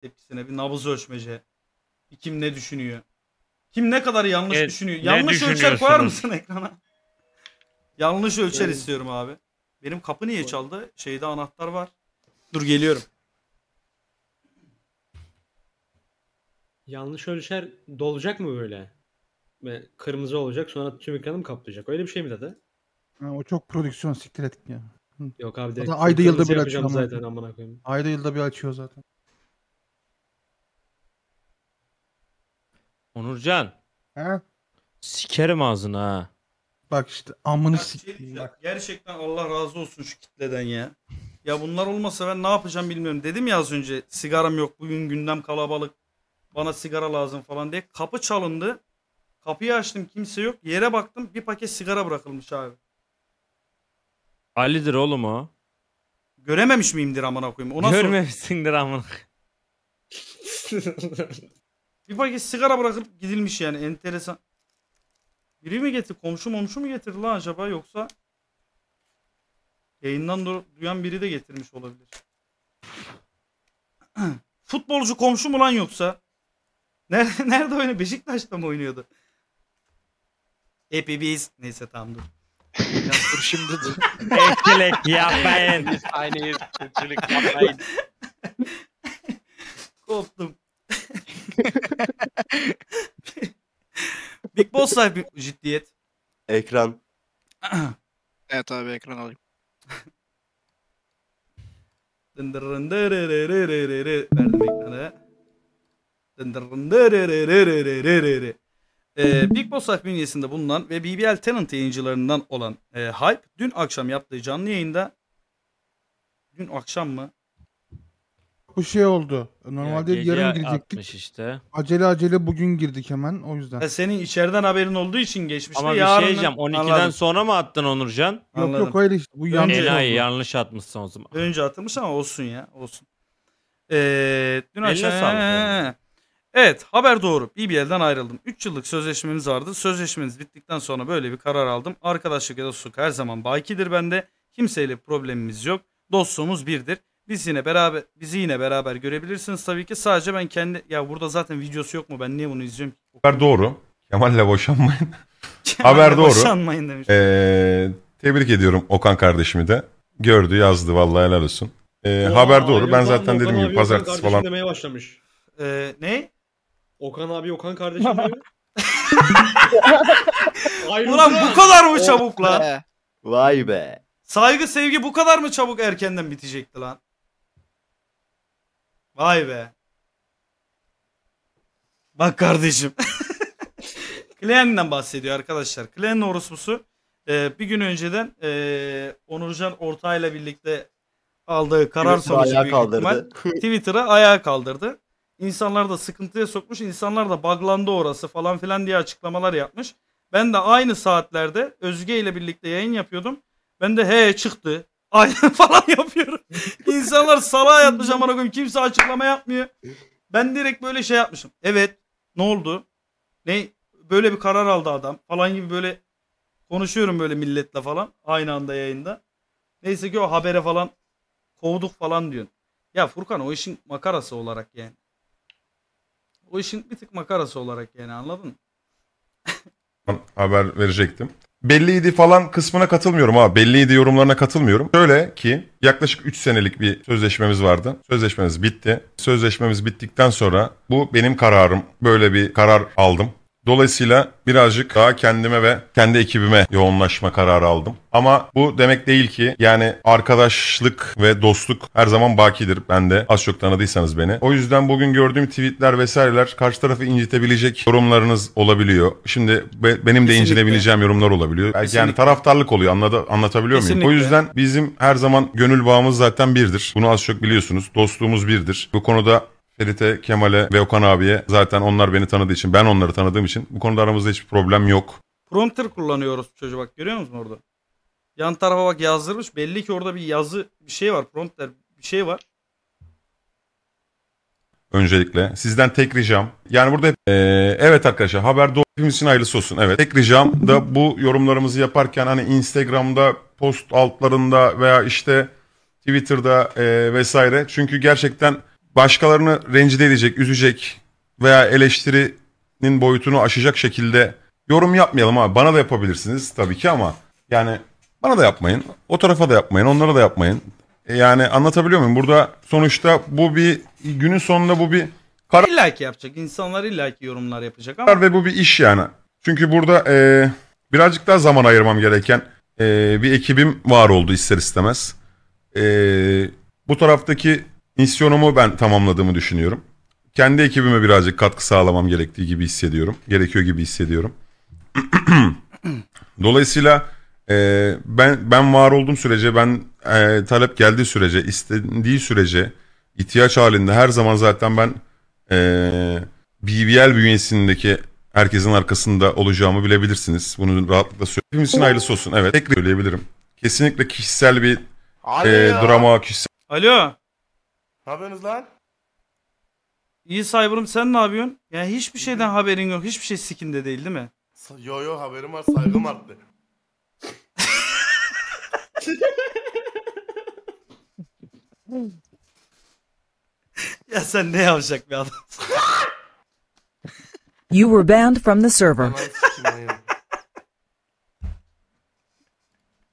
tepkisine bir nabız ölçmece. Bir kim ne düşünüyor? Kim ne kadar yanlış e, düşünüyor? Yanlış ölçer koyar mısın ekrana? yanlış ölçer evet. istiyorum abi. Benim kapı niye çaldı? Şeyde anahtar var. Dur geliyorum. Yanlış ölçer dolacak mı böyle? Ve kırmızı olacak sonra tüm ekranım kaplayacak? Öyle bir şey mi dedi? Ha, o çok prodüksiyon siktir ettik ya. Yok abi direkt. ayda yılda bir açıyor zaten amına koyayım. Ayda yılda bir açıyor zaten. Onurcan. He? Sikerim ağzına. ha. Bak işte amını Ya şey Gerçekten Allah razı olsun şu kitleden ya. Ya bunlar olmasa ben ne yapacağım bilmiyorum. Dedim ya az önce sigaram yok bugün gündem kalabalık. Bana sigara lazım falan diye. Kapı çalındı. Kapıyı açtım kimse yok. Yere baktım bir paket sigara bırakılmış abi. Ali'dir oğlum o. Görememiş miyimdir amına koyayım? Ona sor. Görmemişsindir amına. Bir paket sigara bırakıp gidilmiş yani enteresan. Biri mi getir? Komşu momşu mu getirdi lan acaba yoksa yayından duyan biri de getirmiş olabilir. Futbolcu komşu mu lan yoksa? Nerede, nerede oynuyor? Beşiktaş'ta mı oynuyordu? biz Neyse tamam dur. Ya dur şimdi dur. Ekçilik yapmayın. Aynı aynıyız. yapmayın. Koptum. Big Boss sahibi ciddiyet. Ekran. evet abi ekran alayım. Verdim ekranı. Ee, Big Boss Life bünyesinde bulunan ve BBL Talent yayıncılarından olan e, Hype dün akşam yaptığı canlı yayında dün akşam mı? bu şey oldu. Normalde Ya yarın gece girecektik. işte. Acele acele bugün girdik hemen o yüzden. Ya senin içeriden haberin olduğu için geçmişte Ama bir şey yarının- diyeceğim. 12'den Anladım. sonra mı attın Onurcan? Yok Anladım. yok hayır işte bu yanlış oldu. yanlış atmışsın o zaman. Önce atmış ama olsun ya olsun. Ee, dün Eline Evet haber doğru. E BBL'den ayrıldım. 3 yıllık sözleşmemiz vardı. Sözleşmemiz bittikten sonra böyle bir karar aldım. Arkadaşlık ya da dostluk her zaman baykidir bende. Kimseyle problemimiz yok. Dostluğumuz birdir. Biz yine beraber bizi yine beraber görebilirsiniz tabii ki. Sadece ben kendi ya burada zaten videosu yok mu? Ben niye bunu izliyorum Haber doğru. Kemal'le boşanmayın. Kemal'le Haber doğru. Boşanmayın demiş. Ee, tebrik ediyorum Okan kardeşimi de. Gördü, yazdı vallahi helal olsun. Ee, Oha, haber doğru. ben zaten Okan dedim gibi pazartesi Okan falan. demeye başlamış. Ee, ne? Okan abi Okan kardeşim diyor. Ulan bu kadar mı çabuk oh lan? Vay be. Saygı sevgi bu kadar mı çabuk erkenden bitecekti lan? Vay be. Bak kardeşim. Kleen'den bahsediyor arkadaşlar. Kleen'in orospusu e, bir gün önceden e, Onurcan Ortay'la birlikte aldığı karar Twitter'a sonucu büyük ihtimal Twitter'a ayağa kaldırdı. İnsanlar da sıkıntıya sokmuş. İnsanlar da baglandı orası falan filan diye açıklamalar yapmış. Ben de aynı saatlerde Özge ile birlikte yayın yapıyordum. Ben de he çıktı. Aynen falan yapıyorum. İnsanlar salağa yatmış amına koyayım. Kimse açıklama yapmıyor. Ben direkt böyle şey yapmışım. Evet. Ne oldu? Ne böyle bir karar aldı adam falan gibi böyle konuşuyorum böyle milletle falan aynı anda yayında. Neyse ki o habere falan kovduk falan diyorsun. Ya Furkan o işin makarası olarak yani. O işin bir tık makarası olarak yani anladın mı? haber verecektim belliydi falan kısmına katılmıyorum abi. Belliydi yorumlarına katılmıyorum. Şöyle ki yaklaşık 3 senelik bir sözleşmemiz vardı. Sözleşmemiz bitti. Sözleşmemiz bittikten sonra bu benim kararım. Böyle bir karar aldım. Dolayısıyla birazcık daha kendime ve kendi ekibime yoğunlaşma kararı aldım. Ama bu demek değil ki yani arkadaşlık ve dostluk her zaman bakidir. Ben de az çok tanıdıysanız beni. O yüzden bugün gördüğüm tweetler vesaireler karşı tarafı incitebilecek yorumlarınız olabiliyor. Şimdi be, benim de incinebileceğim yorumlar olabiliyor. Kesinlikle. Yani taraftarlık oluyor anladı, anlatabiliyor Kesinlikle. muyum? O yüzden bizim her zaman gönül bağımız zaten birdir. Bunu az çok biliyorsunuz. Dostluğumuz birdir. Bu konuda Ferit'e, Kemal'e ve Okan abiye zaten onlar beni tanıdığı için, ben onları tanıdığım için bu konuda aramızda hiçbir problem yok. Prompter kullanıyoruz çocuğu bak görüyor musun orada? Yan tarafa bak yazdırmış. Belli ki orada bir yazı bir şey var. Prompter bir şey var. Öncelikle sizden tek ricam yani burada hep, ee, evet arkadaşlar haber doğru hepimiz için hayırlısı olsun. Evet tek ricam da bu yorumlarımızı yaparken hani Instagram'da post altlarında veya işte Twitter'da e, vesaire çünkü gerçekten başkalarını rencide edecek, üzecek veya eleştirinin boyutunu aşacak şekilde yorum yapmayalım abi. Bana da yapabilirsiniz tabii ki ama yani bana da yapmayın. O tarafa da yapmayın, onlara da yapmayın. E yani anlatabiliyor muyum? Burada sonuçta bu bir günün sonunda bu bir karar İlla ki yapacak. İnsanlar illa ki yorumlar yapacak ama. ve bu bir iş yani. Çünkü burada e, birazcık daha zaman ayırmam gereken e, bir ekibim var oldu ister istemez. E, bu taraftaki Misyonumu ben tamamladığımı düşünüyorum. Kendi ekibime birazcık katkı sağlamam gerektiği gibi hissediyorum. Gerekiyor gibi hissediyorum. Dolayısıyla e, ben ben var olduğum sürece, ben e, talep geldiği sürece, istendiği sürece, ihtiyaç halinde her zaman zaten ben e, BBL bünyesindeki herkesin arkasında olacağımı bilebilirsiniz. Bunu rahatlıkla söyleyeyim. Hepimizin hayırlısı olsun. Evet, Tekrar söyleyebilirim. Kesinlikle kişisel bir e, drama, kişisel... Alo. Ne yapıyorsunuz lan? İyi Cyber'ım sen ne yapıyorsun? Yani hiçbir şeyden haberin yok. Hiçbir şey sikinde değil değil mi? Yo yo haberim var saygım arttı. Ya sen ne yavşak bir adam. You were banned from the server.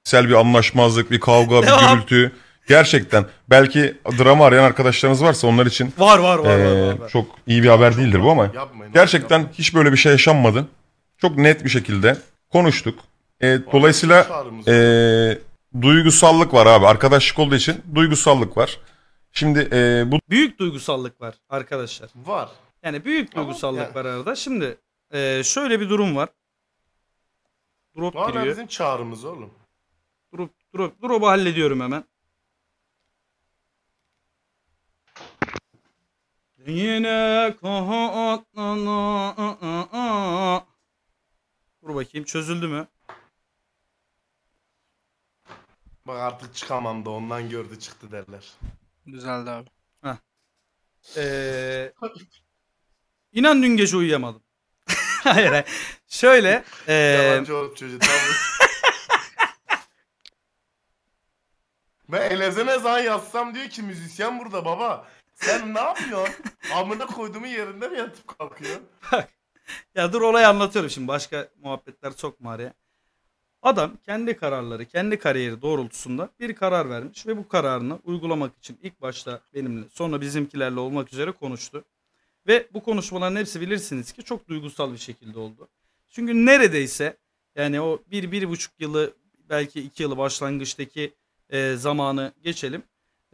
Sel bir anlaşmazlık, bir kavga, bir gürültü. Gerçekten belki drama arayan arkadaşlarınız varsa onlar için Var var var. var, var, var. çok iyi bir haber değildir bu ama Yapmayın. gerçekten hiç böyle bir şey yaşanmadı. Çok net bir şekilde konuştuk. Eee, dolayısıyla çağrımız duygusallık var abi. Arkadaşlık olduğu için duygusallık var. Şimdi eee, bu Büyük duygusallık var arkadaşlar. Var. Yani büyük Ama duygusallık yani- var arada. Şimdi e, şöyle bir durum var. Drop Var lan giriyor. bizim çağrımız oğlum. Drop, drop, drop'u hallediyorum hemen. Yine katlanı. Dur bakayım çözüldü mü? Bak artık çıkamam da ondan gördü çıktı derler. Güzeldi abi. Heh. Ee, inan dün gece uyuyamadım. hayır, hayır. Şöyle. e... Yalancı olup çocuğu tam Ben Elazığ'a ne zaman yazsam diyor ki müzisyen burada baba. Sen ne yapıyorsun? Amına koyduğumu yerinde mi yatıp kalkıyor? ya dur olayı anlatıyorum şimdi. Başka muhabbetler çok araya. Adam kendi kararları, kendi kariyeri doğrultusunda bir karar vermiş ve bu kararını uygulamak için ilk başta benimle sonra bizimkilerle olmak üzere konuştu. Ve bu konuşmaların hepsi bilirsiniz ki çok duygusal bir şekilde oldu. Çünkü neredeyse yani o bir, bir buçuk yılı belki iki yılı başlangıçtaki e, zamanı geçelim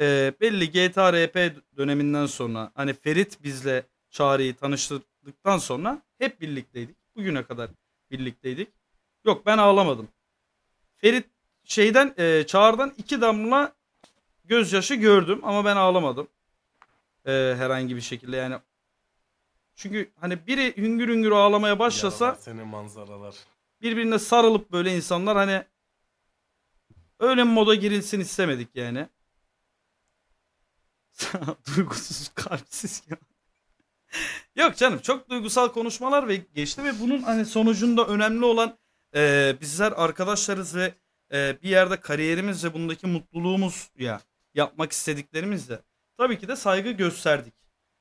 e, belli GTA RP döneminden sonra hani Ferit bizle Çağrı'yı tanıştırdıktan sonra hep birlikteydik. Bugüne kadar birlikteydik. Yok ben ağlamadım. Ferit şeyden e, Çağrı'dan iki damla gözyaşı gördüm ama ben ağlamadım. E, herhangi bir şekilde yani. Çünkü hani biri hüngür hüngür ağlamaya başlasa Yaralar seni manzaralar. birbirine sarılıp böyle insanlar hani öyle moda girilsin istemedik yani. Duygusuz, kalpsiz ya. Yok canım çok duygusal konuşmalar ve geçti ve bunun hani sonucunda önemli olan e, bizler arkadaşlarız ve e, bir yerde kariyerimiz ve bundaki mutluluğumuz ya yapmak istediklerimizle tabii ki de saygı gösterdik.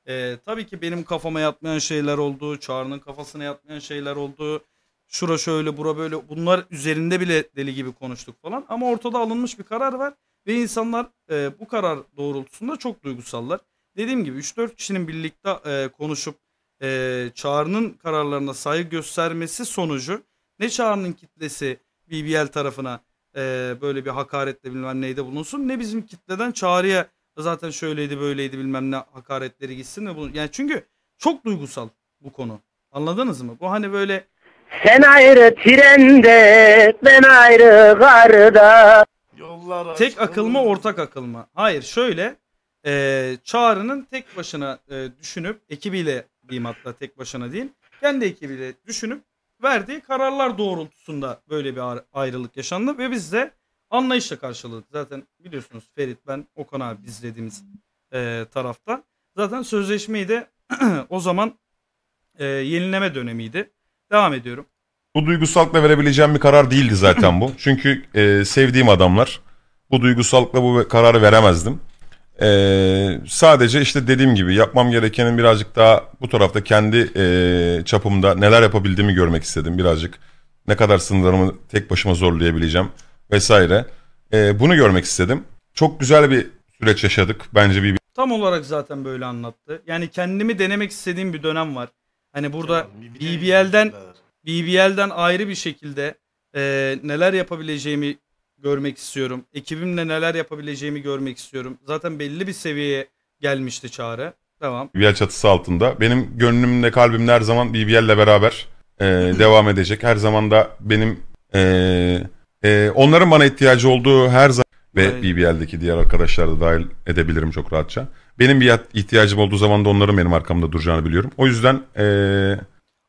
E, tabii ki benim kafama yatmayan şeyler oldu, Çağrı'nın kafasına yatmayan şeyler oldu. Şura şöyle bura böyle bunlar üzerinde bile deli gibi konuştuk falan. Ama ortada alınmış bir karar var ve insanlar e, bu karar doğrultusunda çok duygusallar. Dediğim gibi 3-4 kişinin birlikte e, konuşup e, Çağrı'nın kararlarına saygı göstermesi sonucu ne Çağrı'nın kitlesi BBL tarafına e, böyle bir hakaretle bilmem neyde bulunsun ne bizim kitleden Çağrı'ya zaten şöyleydi böyleydi bilmem ne hakaretleri gitsin ne bunu yani çünkü çok duygusal bu konu. Anladınız mı? Bu hani böyle sen ayrı trende, ben ayrı garda. Tek akıl mı ortak akıl mı? Hayır şöyle e, Çağrı'nın tek başına e, düşünüp ekibiyle diyeyim hatta tek başına değil kendi ekibiyle düşünüp verdiği kararlar doğrultusunda böyle bir ayrılık yaşandı ve biz de anlayışla karşıladık. Zaten biliyorsunuz Ferit ben Okan abi izlediğimiz e, tarafta. Zaten sözleşmeyi de o zaman e, yenileme dönemiydi. Devam ediyorum. Bu duygusallıkla verebileceğim bir karar değildi zaten bu. Çünkü e, sevdiğim adamlar. Bu duygusallıkla bu kararı veremezdim. E, sadece işte dediğim gibi yapmam gerekenin birazcık daha bu tarafta kendi e, çapımda neler yapabildiğimi görmek istedim birazcık. Ne kadar sınırlarımı tek başıma zorlayabileceğim vesaire. E, bunu görmek istedim. Çok güzel bir süreç yaşadık. Bence bir Tam olarak zaten böyle anlattı. Yani kendimi denemek istediğim bir dönem var. Hani burada BBL'den BBL'den ayrı bir şekilde e, neler yapabileceğimi görmek istiyorum. Ekibimle neler yapabileceğimi görmek istiyorum. Zaten belli bir seviyeye gelmişti Çağrı. Tamam. BBL çatısı altında. Benim gönlümde kalbim her zaman BBL'le beraber e, devam edecek. Her zaman da benim e, e, onların bana ihtiyacı olduğu her zaman ve BBL'deki diğer arkadaşlar da dahil edebilirim çok rahatça. Benim bir ihtiyacım olduğu zaman da onların benim arkamda duracağını biliyorum. O yüzden ee,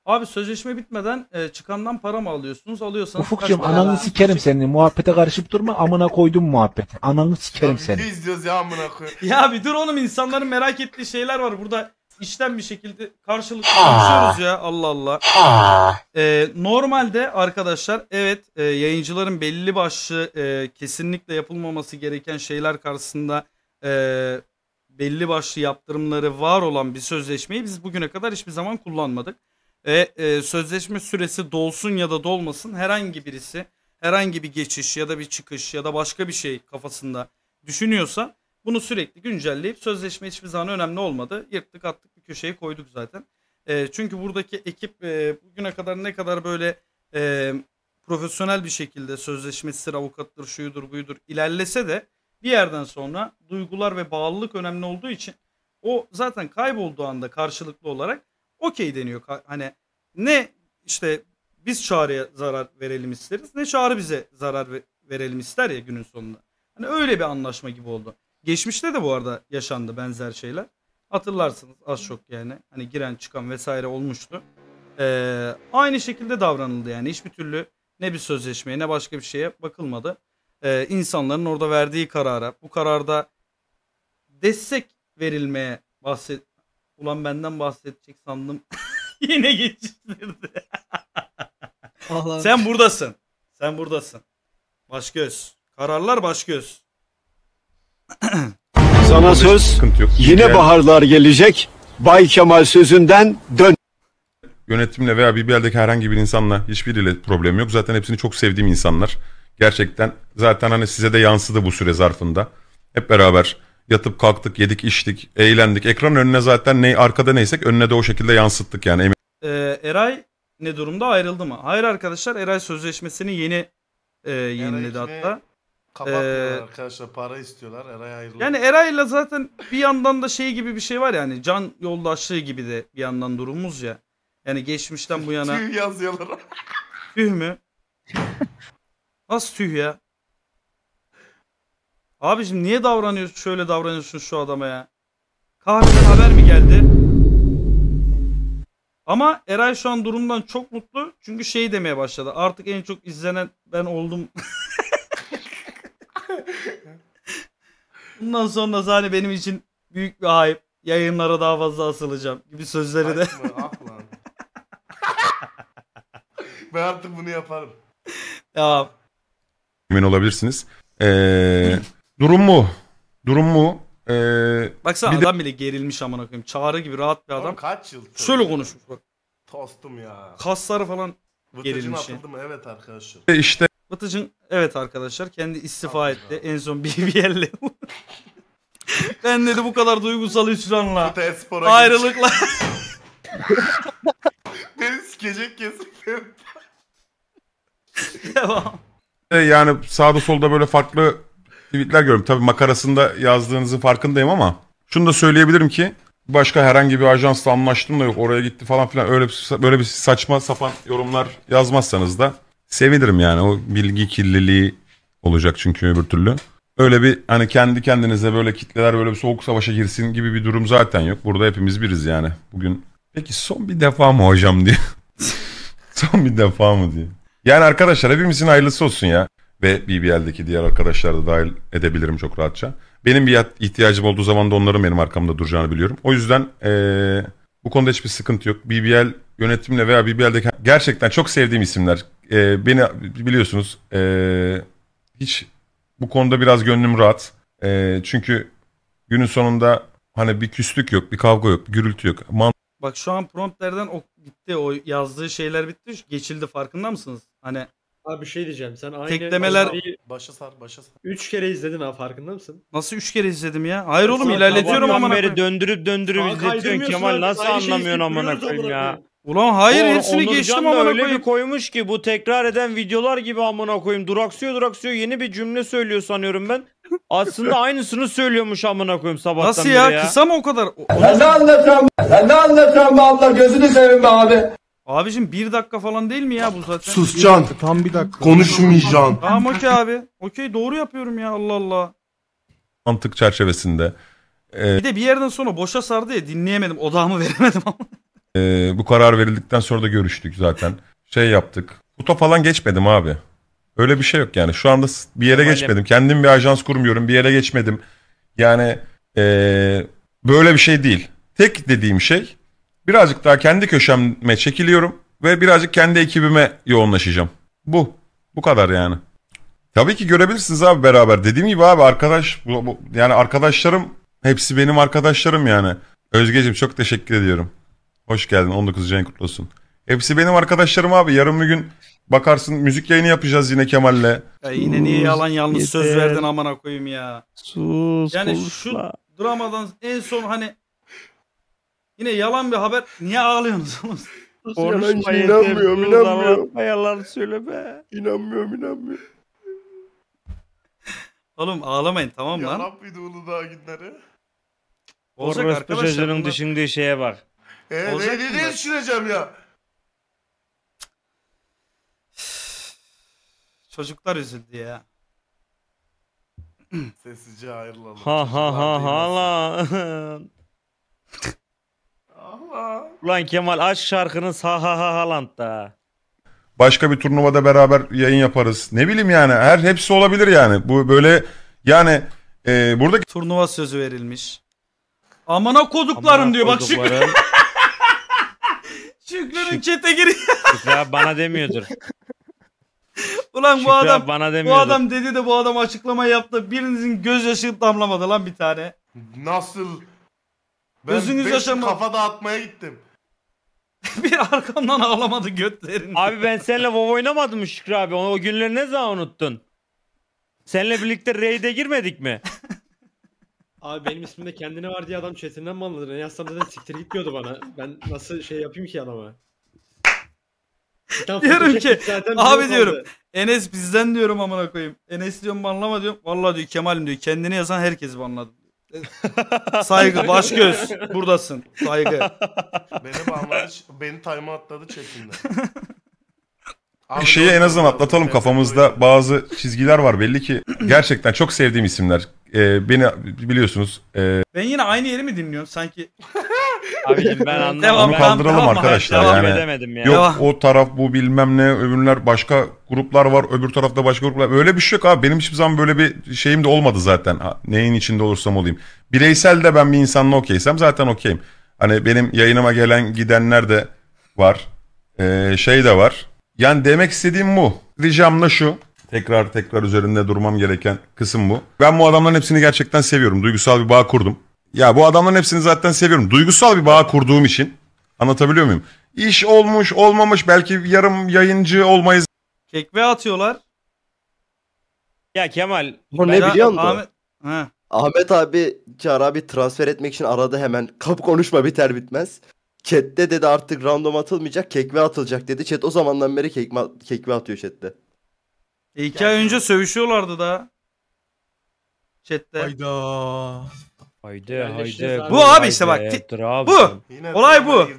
Abi sözleşme bitmeden e, çıkandan para mı alıyorsunuz? Alıyorsanız Ufukcuğum kaç para ananı alıyorsunuz? sikerim senin. Muhabbete karışıp durma. Amına koydum muhabbet. Ananı sikerim seni. Ne izliyoruz ya amına koyayım. Ya bir dur oğlum insanların merak ettiği şeyler var. Burada işten bir şekilde karşılık konuşuyoruz ya. Allah Allah. E, normalde arkadaşlar evet e, yayıncıların belli başlı e, kesinlikle yapılmaması gereken şeyler karşısında e, belli başlı yaptırımları var olan bir sözleşmeyi biz bugüne kadar hiçbir zaman kullanmadık. Ve e, sözleşme süresi dolsun ya da dolmasın herhangi birisi herhangi bir geçiş ya da bir çıkış ya da başka bir şey kafasında düşünüyorsa bunu sürekli güncelleyip sözleşme hiçbir zaman önemli olmadı. Yırttık attık bir köşeye koyduk zaten. E, çünkü buradaki ekip e, bugüne kadar ne kadar böyle e, profesyonel bir şekilde sözleşmesidir, avukattır, şuydur, buydur ilerlese de bir yerden sonra duygular ve bağlılık önemli olduğu için o zaten kaybolduğu anda karşılıklı olarak okey deniyor. Hani ne işte biz çağrıya zarar verelim isteriz ne çağrı bize zarar verelim ister ya günün sonunda. Hani öyle bir anlaşma gibi oldu. Geçmişte de bu arada yaşandı benzer şeyler. Hatırlarsınız az çok yani. Hani giren çıkan vesaire olmuştu. Ee, aynı şekilde davranıldı yani. Hiçbir türlü ne bir sözleşmeye ne başka bir şeye bakılmadı e, insanların orada verdiği karara bu kararda destek verilmeye bahset ulan benden bahsedecek sandım yine geçiştirdi Allah. Ah sen buradasın sen buradasın başgöz kararlar başgöz sana söz yine baharlar gelecek Bay Kemal sözünden dön yönetimle veya bir yerdeki herhangi bir insanla hiçbiriyle problem yok zaten hepsini çok sevdiğim insanlar Gerçekten zaten hani size de yansıdı bu süre zarfında. Hep beraber yatıp kalktık, yedik, içtik, eğlendik. Ekran önüne zaten ne arkada neysek önüne de o şekilde yansıttık yani. Ee, Eray ne durumda ayrıldı mı? Hayır arkadaşlar Eray sözleşmesini yeni e, yeniledi hatta. Kapatmıyorlar ee, arkadaşlar para istiyorlar Eray ayrıldı. Yani Eray'la zaten bir yandan da şey gibi bir şey var yani can yoldaşlığı gibi de bir yandan durumumuz ya. Yani geçmişten bu yana. Tüh yazıyorlar. Tüh mü? Nasıl tüh ya? Abicim niye davranıyorsun şöyle davranıyorsun şu adama ya? Kahveden haber mi geldi? Ama Eray şu an durumdan çok mutlu. Çünkü şey demeye başladı. Artık en çok izlenen ben oldum. Bundan sonra Zane hani benim için büyük bir ayıp. Yayınlara daha fazla asılacağım gibi sözleri de. ben artık bunu yaparım. Ya emin olabilirsiniz. Ee, durum mu? Durum mu? Ee, Baksana bir de- adam bile gerilmiş aman koyayım. Çağrı gibi rahat bir adam. Oğlum kaç yıl? Şöyle konuşmuş bak. Tostum ya. Kasları falan. Vıtıcın gerilmiş ya. atıldı mı? Evet arkadaşlar. E işte Batıcın evet arkadaşlar kendi istifa Tamam, etti. En son BBL'le. ben dedi bu kadar duygusal hüsranla. Kıta Ayrılıkla. Beni sikecek kesin. Devam yani sağda solda böyle farklı tweetler görüyorum. Tabii makarasında yazdığınızın farkındayım ama şunu da söyleyebilirim ki başka herhangi bir ajansla anlaştım da yok oraya gitti falan filan öyle böyle bir saçma sapan yorumlar yazmazsanız da sevinirim yani o bilgi kirliliği olacak çünkü öbür türlü. Öyle bir hani kendi kendinize böyle kitleler böyle bir soğuk savaşa girsin gibi bir durum zaten yok. Burada hepimiz biriz yani. Bugün peki son bir defa mı hocam diye. son bir defa mı diye. Yani arkadaşlar hepimizin hayırlısı olsun ya. Ve BBL'deki diğer arkadaşlar da dahil edebilirim çok rahatça. Benim bir ihtiyacım olduğu zaman da onların benim arkamda duracağını biliyorum. O yüzden ee, bu konuda hiçbir sıkıntı yok. BBL yönetimle veya BBL'deki gerçekten çok sevdiğim isimler. E, beni biliyorsunuz e, hiç bu konuda biraz gönlüm rahat. E, çünkü günün sonunda hani bir küslük yok, bir kavga yok, gürültü yok. Man Bak şu an promptlerden bitti. O yazdığı şeyler bitti. Geçildi farkında mısınız? Hani Abi bir şey diyeceğim. Sen aynı Teklemeler- Başa sar, başa sar. 3 kere izledin ha farkında mısın? nasıl 3 kere izledim ya? Hayır oğlum Sabahtan ilerletiyorum Sabahtan beri döndürüp döndürüp Aa, izletiyorsun. Kemal nasıl aynı şeyi anlamıyorsun amına koyayım ya. Ulan hayır Oğlum, hepsini geçtim da amına öyle bir koymuş ki bu tekrar eden videolar gibi amına koyayım. Duraksıyor duraksıyor yeni bir cümle söylüyor sanıyorum ben. Aslında aynısını söylüyormuş amına koyayım sabahtan Nasıl ya? ya. Kısa mı o kadar? O- ne anlatıyorsun? be? ne anlatıyorsun be abla? Gözünü seveyim be abi. Abicim bir dakika falan değil mi ya bu zaten? sus Suscan. Tam bir dakika. Konuşmayacaksın. Tamam okey abi. Okey doğru yapıyorum ya Allah Allah. mantık çerçevesinde ee, Bir de bir yerden sonra boşa sardı ya dinleyemedim. Odağımı veremedim ama. Ee, bu karar verildikten sonra da görüştük zaten. Şey yaptık. Kuta falan geçmedim abi. Öyle bir şey yok yani. Şu anda bir yere Normalde... geçmedim. Kendim bir ajans kurmuyorum. Bir yere geçmedim. Yani ee, böyle bir şey değil. Tek dediğim şey birazcık daha kendi köşeme çekiliyorum ve birazcık kendi ekibime yoğunlaşacağım. Bu. Bu kadar yani. Tabii ki görebilirsiniz abi beraber. Dediğim gibi abi arkadaş bu, bu, yani arkadaşlarım hepsi benim arkadaşlarım yani. Özgeciğim çok teşekkür ediyorum. Hoş geldin 19 Cenk kutlu olsun. Hepsi benim arkadaşlarım abi. Yarın bir gün Bakarsın müzik yayını yapacağız yine Kemal'le. Ya yine niye yalan yanlış yeter. söz verdin amına koyayım ya. Sus Yani konuşma. şu dramadan en son hani yine yalan bir haber niye ağlıyorsunuz oğlum? Sus, Konuşma Yalancı şey, yeter. inanmıyorum, Sus, inanmıyorum. abartma, Yalan söyleme. İnanmıyorum inanmıyorum. Oğlum ağlamayın tamam mı? Yalan mıydı Uludağ günleri? Olacak Orospu arkadaşlar. çocuğunun bunlar- düşündüğü şeye bak. Ee, Olacak ne, ne, mı? düşüneceğim ya? Çocuklar üzüldü ya. Sessizce ayrılalım. Ha ha ha ha lan. Ulan Kemal aç şarkınız ha ha ha da. Başka bir turnuvada beraber yayın yaparız. Ne bileyim yani her hepsi olabilir yani. Bu böyle yani e, buradaki... Turnuva sözü verilmiş. Amana koduklarım diyor bak Şükrü. Şükrü'nün Şük... çete giriyor. Şükrü abi bana demiyordur. Ulan Şükrü bu adam bana bu adam dedi de bu adam açıklama yaptı. Birinizin gözyaşı damlamadı lan bir tane. Nasıl? Ben Gözünüz yaşamadı? yaşama- kafa dağıtmaya gittim. bir arkamdan ağlamadı götlerin. Abi ben seninle WoW oynamadım mı Şükrü abi? o günleri ne zaman unuttun? Seninle birlikte raid'e girmedik mi? Abi benim ismimde kendine var diye adam chatinden mi anladı? Ne yazsam zaten siktir git diyordu bana. Ben nasıl şey yapayım ki adama? diyorum ki abi diyorum kaldı. Enes bizden diyorum amına koyayım. Enes diyorum banlama diyorum. Vallahi diyor Kemal'im diyor kendini yazan herkes banladı. Saygı baş göz buradasın. Saygı. Beni banladı. Beni time atladı çekimde. Abi Şeyi en azından atlatalım kafamızda bazı çizgiler var belli ki gerçekten çok sevdiğim isimler e, beni biliyorsunuz. E, Ben yine aynı yeri mi dinliyorsun sanki? Abicim ben anlamadım. Devam, Onu ben kaldıralım tamam, arkadaşlar devam yani. edemedim ya. Yok Eyvah. o taraf bu bilmem ne öbürler başka gruplar var öbür tarafta başka gruplar. Öyle bir şey yok abi benim hiçbir zaman böyle bir şeyim de olmadı zaten. Ha, Neyin içinde olursam olayım. Bireysel de ben bir insanla okeysem zaten okeyim. Hani benim yayınıma gelen gidenler de var. Ee, şey de var. Yani demek istediğim bu. Ricam da şu tekrar tekrar üzerinde durmam gereken kısım bu. Ben bu adamların hepsini gerçekten seviyorum. Duygusal bir bağ kurdum. Ya bu adamların hepsini zaten seviyorum. Duygusal bir bağ kurduğum için. Anlatabiliyor muyum? İş olmuş olmamış belki yarım yayıncı olmayız. Kekve atıyorlar. Ya Kemal. Bu ne biliyor musun? Ahmet, Ahmet abi Çağrı abi transfer etmek için arada hemen. Kap konuşma biter bitmez. Chat'te dedi artık random atılmayacak kekve atılacak dedi. Chat o zamandan beri kekme, kekve atıyor chat'te. E, iki ay önce sövüşüyorlardı da. Chat'te. Hayda. hayda. haydi. Bu abi işte bak. Haydi, Bu. Yine Olay bu.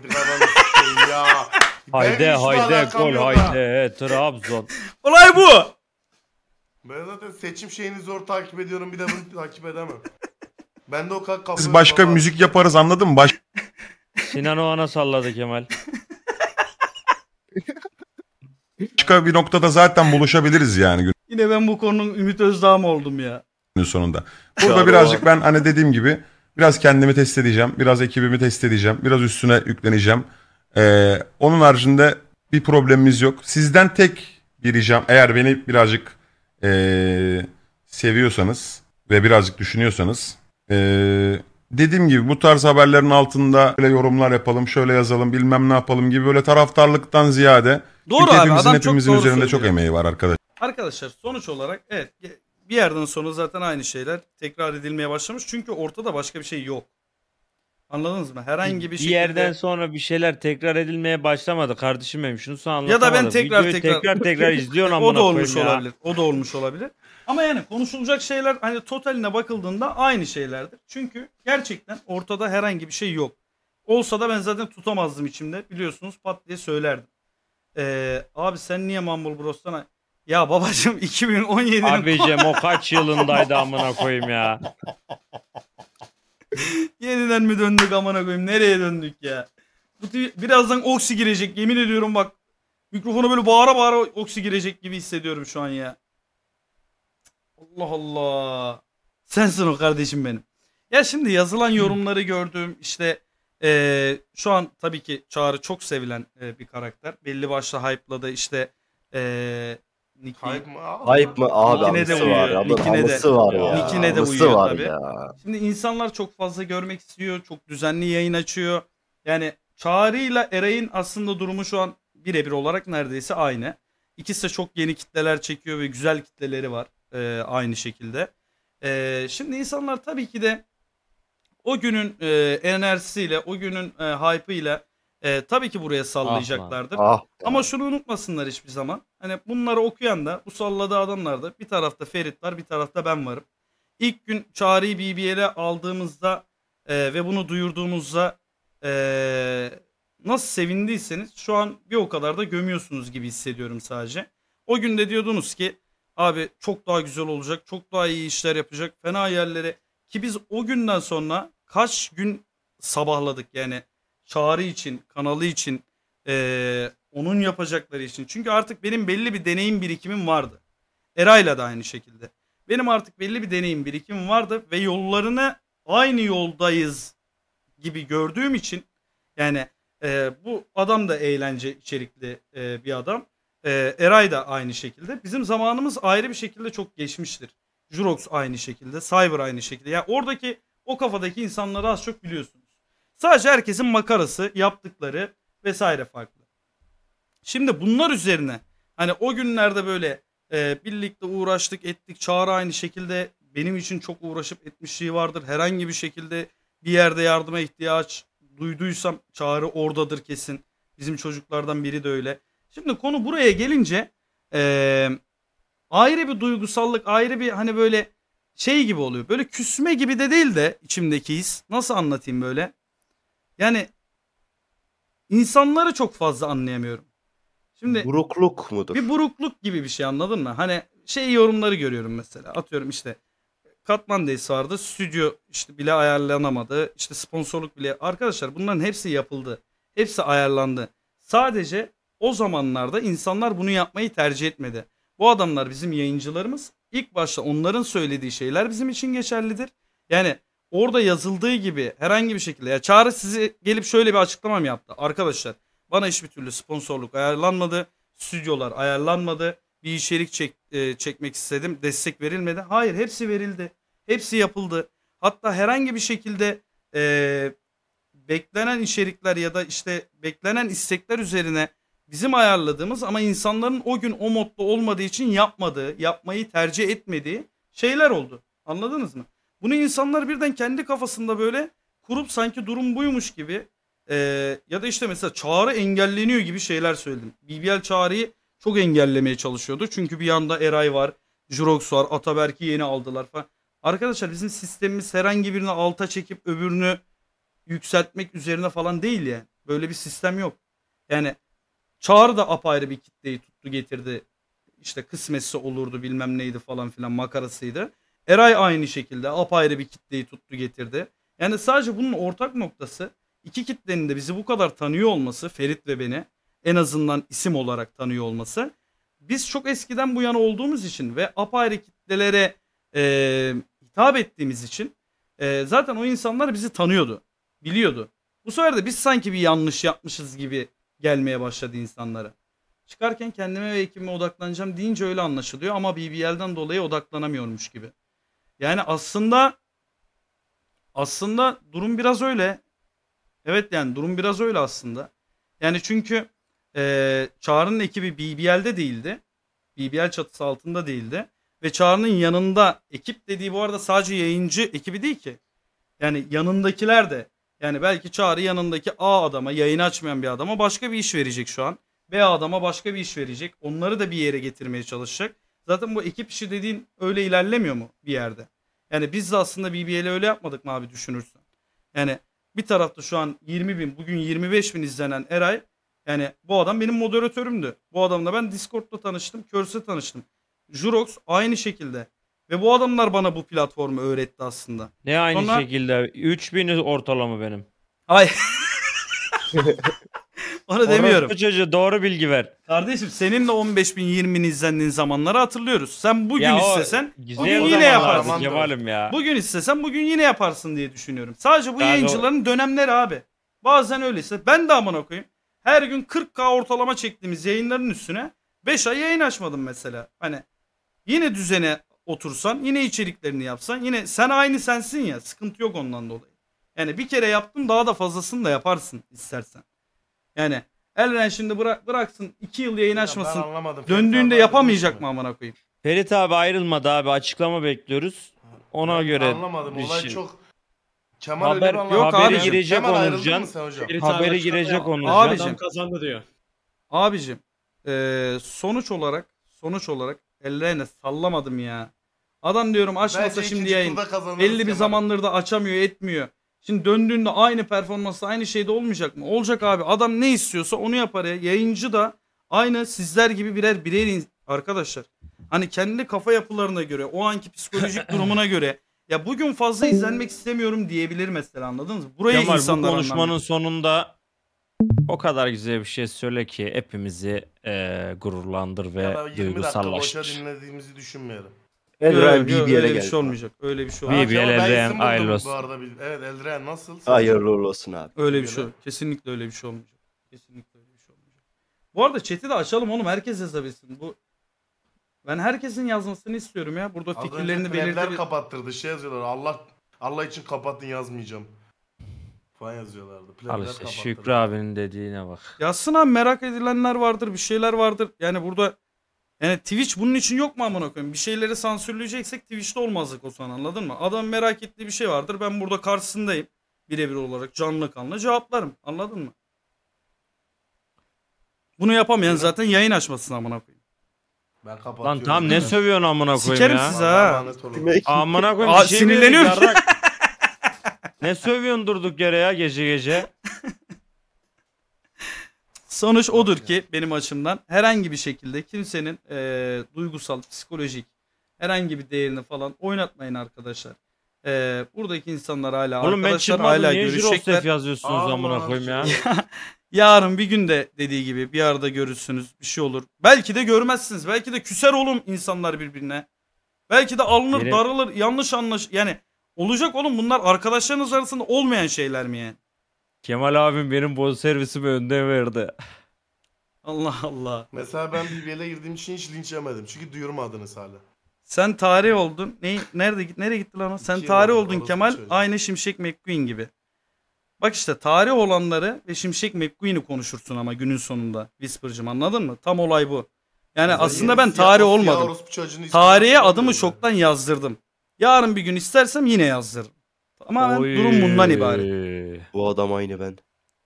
Hayda, hayda, şeyi ya. gol yok Trabzon. Olay bu. Ben zaten seçim şeyini zor takip ediyorum bir de bunu takip edemem. Ben de o kadar kafayı... Biz başka falan- müzik yaparız anladın mı? Baş... Sinan Oğan'a salladı Kemal. Çıkar bir noktada zaten buluşabiliriz yani Yine ben bu konunun Ümit Özdağ oldum ya? sonunda. Burada birazcık ben hani dediğim gibi biraz kendimi test edeceğim. Biraz ekibimi test edeceğim. Biraz üstüne yükleneceğim. Ee, onun haricinde bir problemimiz yok. Sizden tek bir ricam eğer beni birazcık ee, seviyorsanız ve birazcık düşünüyorsanız ee, dediğim gibi bu tarz haberlerin altında böyle yorumlar yapalım şöyle yazalım bilmem ne yapalım gibi böyle taraftarlıktan ziyade Doğru Çünkü abi adam hepimizin çok üzerinde çok emeği var arkadaş. Arkadaşlar sonuç olarak evet bir yerden sonra zaten aynı şeyler tekrar edilmeye başlamış. Çünkü ortada başka bir şey yok. Anladınız mı? Herhangi bir, bir şekilde... yerden sonra bir şeyler tekrar edilmeye başlamadı kardeşim benim. Şunu sana anlatamadım. Ya da ben tekrar Videoyu tekrar tekrar, izliyorum ama O da olmuş ya. olabilir. O da olmuş olabilir. Ama yani konuşulacak şeyler hani totaline bakıldığında aynı şeylerdir. Çünkü gerçekten ortada herhangi bir şey yok. Olsa da ben zaten tutamazdım içimde. Biliyorsunuz pat diye söylerdim. Ee, abi sen niye Mumble Bros'tan ya babacım 2017'nin Abicim o kaç yılındaydı amına koyayım ya. Yeniden mi döndük amına koyayım? Nereye döndük ya? Bu birazdan oksi girecek yemin ediyorum bak. Mikrofonu böyle bağıra bağıra oksi girecek gibi hissediyorum şu an ya. Allah Allah. Sensin o kardeşim benim. Ya şimdi yazılan yorumları gördüm işte e, şu an tabii ki Çağrı çok sevilen e, bir karakter. Belli başlı hype'la işte e, Nicky... Hype mı abi? Hype Nickine de uyuyor. Var, Nickine de, var ya. Nickine de uyuyor var tabii. Ya. Şimdi insanlar çok fazla görmek istiyor. Çok düzenli yayın açıyor. Yani Çağrı ile Eray'ın aslında durumu şu an birebir olarak neredeyse aynı. İkisi de çok yeni kitleler çekiyor ve güzel kitleleri var e, aynı şekilde. E, şimdi insanlar tabii ki de o günün e, enerjisiyle, o günün e, hype'ıyla e, tabii ki buraya sallayacaklardır. Ah, ah, Ama şunu unutmasınlar hiçbir zaman. Hani bunları okuyan da, bu salladığı adamlar da bir tarafta Ferit var, bir tarafta ben varım. İlk gün Çağrı'yı BBL'e aldığımızda e, ve bunu duyurduğumuzda e, nasıl sevindiyseniz şu an bir o kadar da gömüyorsunuz gibi hissediyorum sadece. O gün de diyordunuz ki abi çok daha güzel olacak, çok daha iyi işler yapacak, fena yerlere ki biz o günden sonra kaç gün sabahladık yani çağrı için, kanalı için, ee, onun yapacakları için. Çünkü artık benim belli bir deneyim birikimim vardı. Eray'la da aynı şekilde. Benim artık belli bir deneyim birikimim vardı ve yollarını aynı yoldayız gibi gördüğüm için yani e, bu adam da eğlence içerikli e, bir adam. E, Eray da aynı şekilde. Bizim zamanımız ayrı bir şekilde çok geçmiştir. Jurox aynı şekilde, Cyber aynı şekilde. Yani oradaki o kafadaki insanları az çok biliyorsunuz. Sadece herkesin makarası, yaptıkları vesaire farklı. Şimdi bunlar üzerine hani o günlerde böyle e, birlikte uğraştık ettik. Çağrı aynı şekilde benim için çok uğraşıp etmişliği vardır. Herhangi bir şekilde bir yerde yardıma ihtiyaç duyduysam Çağrı oradadır kesin. Bizim çocuklardan biri de öyle. Şimdi konu buraya gelince e, ayrı bir duygusallık, ayrı bir hani böyle şey gibi oluyor. Böyle küsme gibi de değil de içimdeki his. Nasıl anlatayım böyle? Yani insanları çok fazla anlayamıyorum. Şimdi burukluk mudur? Bir burukluk gibi bir şey anladın mı? Hani şey yorumları görüyorum mesela. Atıyorum işte Katman Days vardı. Stüdyo işte bile ayarlanamadı. İşte sponsorluk bile. Arkadaşlar bunların hepsi yapıldı. Hepsi ayarlandı. Sadece o zamanlarda insanlar bunu yapmayı tercih etmedi. Bu adamlar bizim yayıncılarımız ilk başta onların söylediği şeyler bizim için geçerlidir. Yani orada yazıldığı gibi herhangi bir şekilde ya Çağrı sizi gelip şöyle bir açıklama mı yaptı? Arkadaşlar bana hiçbir türlü sponsorluk ayarlanmadı. Stüdyolar ayarlanmadı. Bir içerik çek, e, çekmek istedim. Destek verilmedi. Hayır hepsi verildi. Hepsi yapıldı. Hatta herhangi bir şekilde e, beklenen içerikler ya da işte beklenen istekler üzerine bizim ayarladığımız ama insanların o gün o modda olmadığı için yapmadığı, yapmayı tercih etmediği şeyler oldu. Anladınız mı? Bunu insanlar birden kendi kafasında böyle kurup sanki durum buymuş gibi e, ya da işte mesela çağrı engelleniyor gibi şeyler söyledim. BBL çağrıyı çok engellemeye çalışıyordu. Çünkü bir yanda Eray var, Jurox var, Ataberk'i yeni aldılar falan. Arkadaşlar bizim sistemimiz herhangi birini alta çekip öbürünü yükseltmek üzerine falan değil yani. Böyle bir sistem yok. Yani Çağrı da apayrı bir kitleyi tuttu getirdi. İşte kısmetse olurdu bilmem neydi falan filan makarasıydı. Eray aynı şekilde apayrı bir kitleyi tuttu getirdi. Yani sadece bunun ortak noktası iki kitlenin de bizi bu kadar tanıyor olması Ferit ve beni en azından isim olarak tanıyor olması. Biz çok eskiden bu yana olduğumuz için ve apayrı kitlelere e, hitap ettiğimiz için e, zaten o insanlar bizi tanıyordu, biliyordu. Bu sefer de biz sanki bir yanlış yapmışız gibi gelmeye başladı insanlara. Çıkarken kendime ve ekibime odaklanacağım deyince öyle anlaşılıyor ama BBL'den dolayı odaklanamıyormuş gibi. Yani aslında aslında durum biraz öyle. Evet yani durum biraz öyle aslında. Yani çünkü e, Çağrı'nın ekibi BBL'de değildi. BBL çatısı altında değildi. Ve Çağrı'nın yanında ekip dediği bu arada sadece yayıncı ekibi değil ki. Yani yanındakiler de yani belki Çağrı yanındaki A adama yayın açmayan bir adama başka bir iş verecek şu an. B adama başka bir iş verecek. Onları da bir yere getirmeye çalışacak. Zaten bu ekip işi dediğin öyle ilerlemiyor mu bir yerde? Yani biz de aslında BBL'i öyle yapmadık mı abi düşünürsen? Yani bir tarafta şu an 20 bin bugün 25 bin izlenen Eray yani bu adam benim moderatörümdü. Bu adamla ben Discord'da tanıştım. Curse'e tanıştım. Jurox aynı şekilde. Ve bu adamlar bana bu platformu öğretti aslında. Ne aynı Sonra... şekilde 3000 ortalama benim. Ay. Onu demiyorum. Orası çocuğu doğru bilgi ver. Kardeşim seninle 15 bin 20 izlendiğin zamanları hatırlıyoruz. Sen bugün ya istesen bugün yine yaparsın. ya. Bugün istesen bugün yine yaparsın diye düşünüyorum. Sadece bu Daha yayıncıların doğru. dönemleri abi. Bazen öyleyse ben de aman okuyayım. Her gün 40k ortalama çektiğimiz yayınların üstüne 5 ay yayın açmadım mesela. Hani yine düzene otursan yine içeriklerini yapsan yine sen aynı sensin ya sıkıntı yok ondan dolayı. Yani bir kere yaptın daha da fazlasını da yaparsın istersen. Yani Elren şimdi bırak, bıraksın 2 yıl yayın açmasın. Döndüğünde yapamayacak mı amına koyayım? Ferit abi ayrılmadı abi açıklama bekliyoruz. Ona ben göre anlamadım. Olay düşün. çok Kemal Haber, yok haberi abicim. girecek Kemal Onurcan. Haberi girecek Onurcan. Abicim. Adam kazandı diyor. Abicim. E, sonuç olarak sonuç olarak ellerine sallamadım ya. Adam diyorum açmasa şimdi yayın. turda kazanırız Belli bir Kemal. da açamıyor etmiyor. Şimdi döndüğünde aynı performansla aynı şeyde olmayacak mı? Olacak abi. Adam ne istiyorsa onu yapar ya. Yayıncı da aynı sizler gibi birer birey arkadaşlar. Hani kendi kafa yapılarına göre, o anki psikolojik durumuna göre ya bugün fazla izlenmek istemiyorum diyebilir mesela anladınız mı? Burayı Kemal bu konuşmanın anlamıyor. sonunda o kadar güzel bir şey söyle ki hepimizi eee, gururlandır Ya da ve 20 dakika boşa dinlediğimizi düşünmeyelim. Elren BBL'e geldi. Öyle bir şey olmayacak. Öyle bir şey olmayacak. BBL Elren hayırlı olsun. Bu arada. Evet Elren nasıl? Hayırlı olsun abi. Öyle bir şey Kesinlikle öyle bir şey olmayacak. Kesinlikle öyle bir şey olmayacak. Bu arada chat'i de açalım oğlum. Herkes yazabilsin. Bu ben herkesin yazmasını istiyorum ya. Burada Az fikirlerini belirtir. kapattırdı. Şey yazıyorlar. Allah Allah için kapatın yazmayacağım. Falan yazıyorlardı. Al işte Şükrü abinin dediğine bak. Yazsın abi merak edilenler vardır. Bir şeyler vardır. Yani burada yani Twitch bunun için yok mu amına koyayım? Bir şeyleri sansürleyeceksek Twitch'te olmazdık o zaman anladın mı? Adam merak ettiği bir şey vardır. Ben burada karşısındayım. Birebir olarak canlı kanlı cevaplarım. Anladın mı? Bunu yapamayan zaten yayın açmasın amına koyayım. Ben kapatıyorum. Lan tam ne sövüyorsun amına koyayım Sikerim ya? size ha. Amına koyayım. Aa, bir şey sinirleniyorum. ne sövüyorsun durduk yere ya gece gece? Sonuç odur ki benim açımdan herhangi bir şekilde kimsenin e, duygusal, psikolojik herhangi bir değerini falan oynatmayın arkadaşlar. E, buradaki insanlar hala Oğlum arkadaşlar çıkmadım hala görüşecekler. Jirostef yazıyorsunuz amına koyayım ya. Yarın bir günde dediği gibi bir arada görürsünüz bir şey olur. Belki de görmezsiniz. Belki de küser oğlum insanlar birbirine. Belki de alınır Benim- darılır yanlış anlaş yani olacak oğlum bunlar arkadaşlarınız arasında olmayan şeyler mi yani? Kemal abim benim boz servisimi önde verdi. Allah Allah. Mesela ben BBL'e girdiğim için hiç linç yemedim. Çünkü adını hala. Sen tarih oldun. Ne, nerede git nereye gitti lan Sen İki şey tarih oldun Kemal. Çözüm. Aynı Şimşek McQueen gibi. Bak işte tarih olanları ve Şimşek McQueen'i konuşursun ama günün sonunda. Whisper'cım anladın mı? Tam olay bu. Yani Mesela aslında ben tarih olmadım. Tarihe adımı şoktan yazdırdım. Yarın bir gün istersem yine yazdırırım. Ama Oy. durum bundan ibaret. Bu adam aynı ben.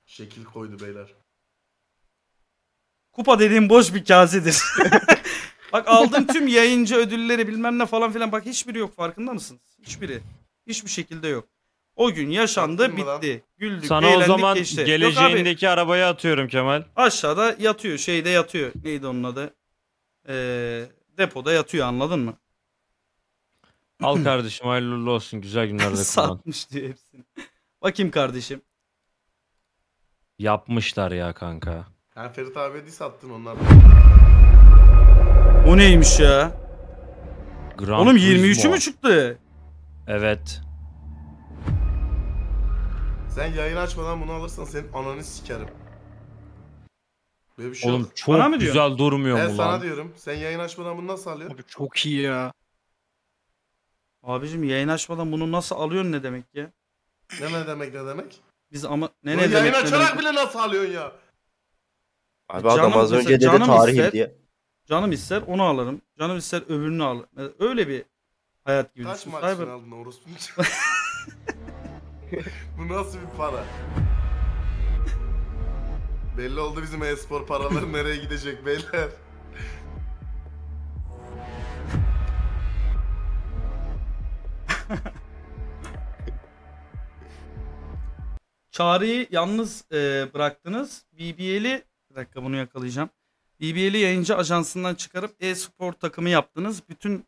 Şekil koydu beyler. Kupa dediğim boş bir kasedir. Bak aldım tüm yayıncı ödülleri bilmem ne falan filan. Bak hiçbiri yok farkında mısınız? Hiçbiri. Hiçbir şekilde yok. O gün yaşandı bitti. Güldük Sana o zaman geçti. Yok abi geleceğindeki arabaya atıyorum Kemal. aşağıda yatıyor şeyde yatıyor. Neydi onun adı? Ee, depoda yatıyor anladın mı? Al kardeşim hayırlı olsun. Güzel günlerde kullan. Satmış diyor hepsini. Bakayım kardeşim. Yapmışlar ya kanka. Yani Ferit abiye diss attın onlar. O neymiş ya? Grand Oğlum 23'ü mü çıktı? Evet. Sen yayın açmadan bunu alırsan senin ananı sikerim. Böyle bir şey Oğlum çok Bana mı güzel diyorsun? durmuyor mu lan? Ben sana diyorum. Sen yayın açmadan bunu nasıl alıyorsun? Abi çok iyi ya. Abicim yayın açmadan bunu nasıl alıyorsun ne demek ya? Ne ne demek ne demek? Biz ama ne ne demek? Yayın ne açarak bile nasıl alıyorsun ya? Abi canım, adam az önce dedi tarih ister, diye. Canım ister onu alırım. Canım ister öbürünü alırım. Öyle bir hayat gibi. Kaç maç Cyber... aldın orospu Bu nasıl bir para? belli oldu bizim e-spor paraları nereye gidecek beyler. Ha ha. Çağrı'yı yalnız e, bıraktınız. BBL'i bir dakika bunu yakalayacağım. BBL'i yayıncı ajansından çıkarıp e-spor takımı yaptınız. Bütün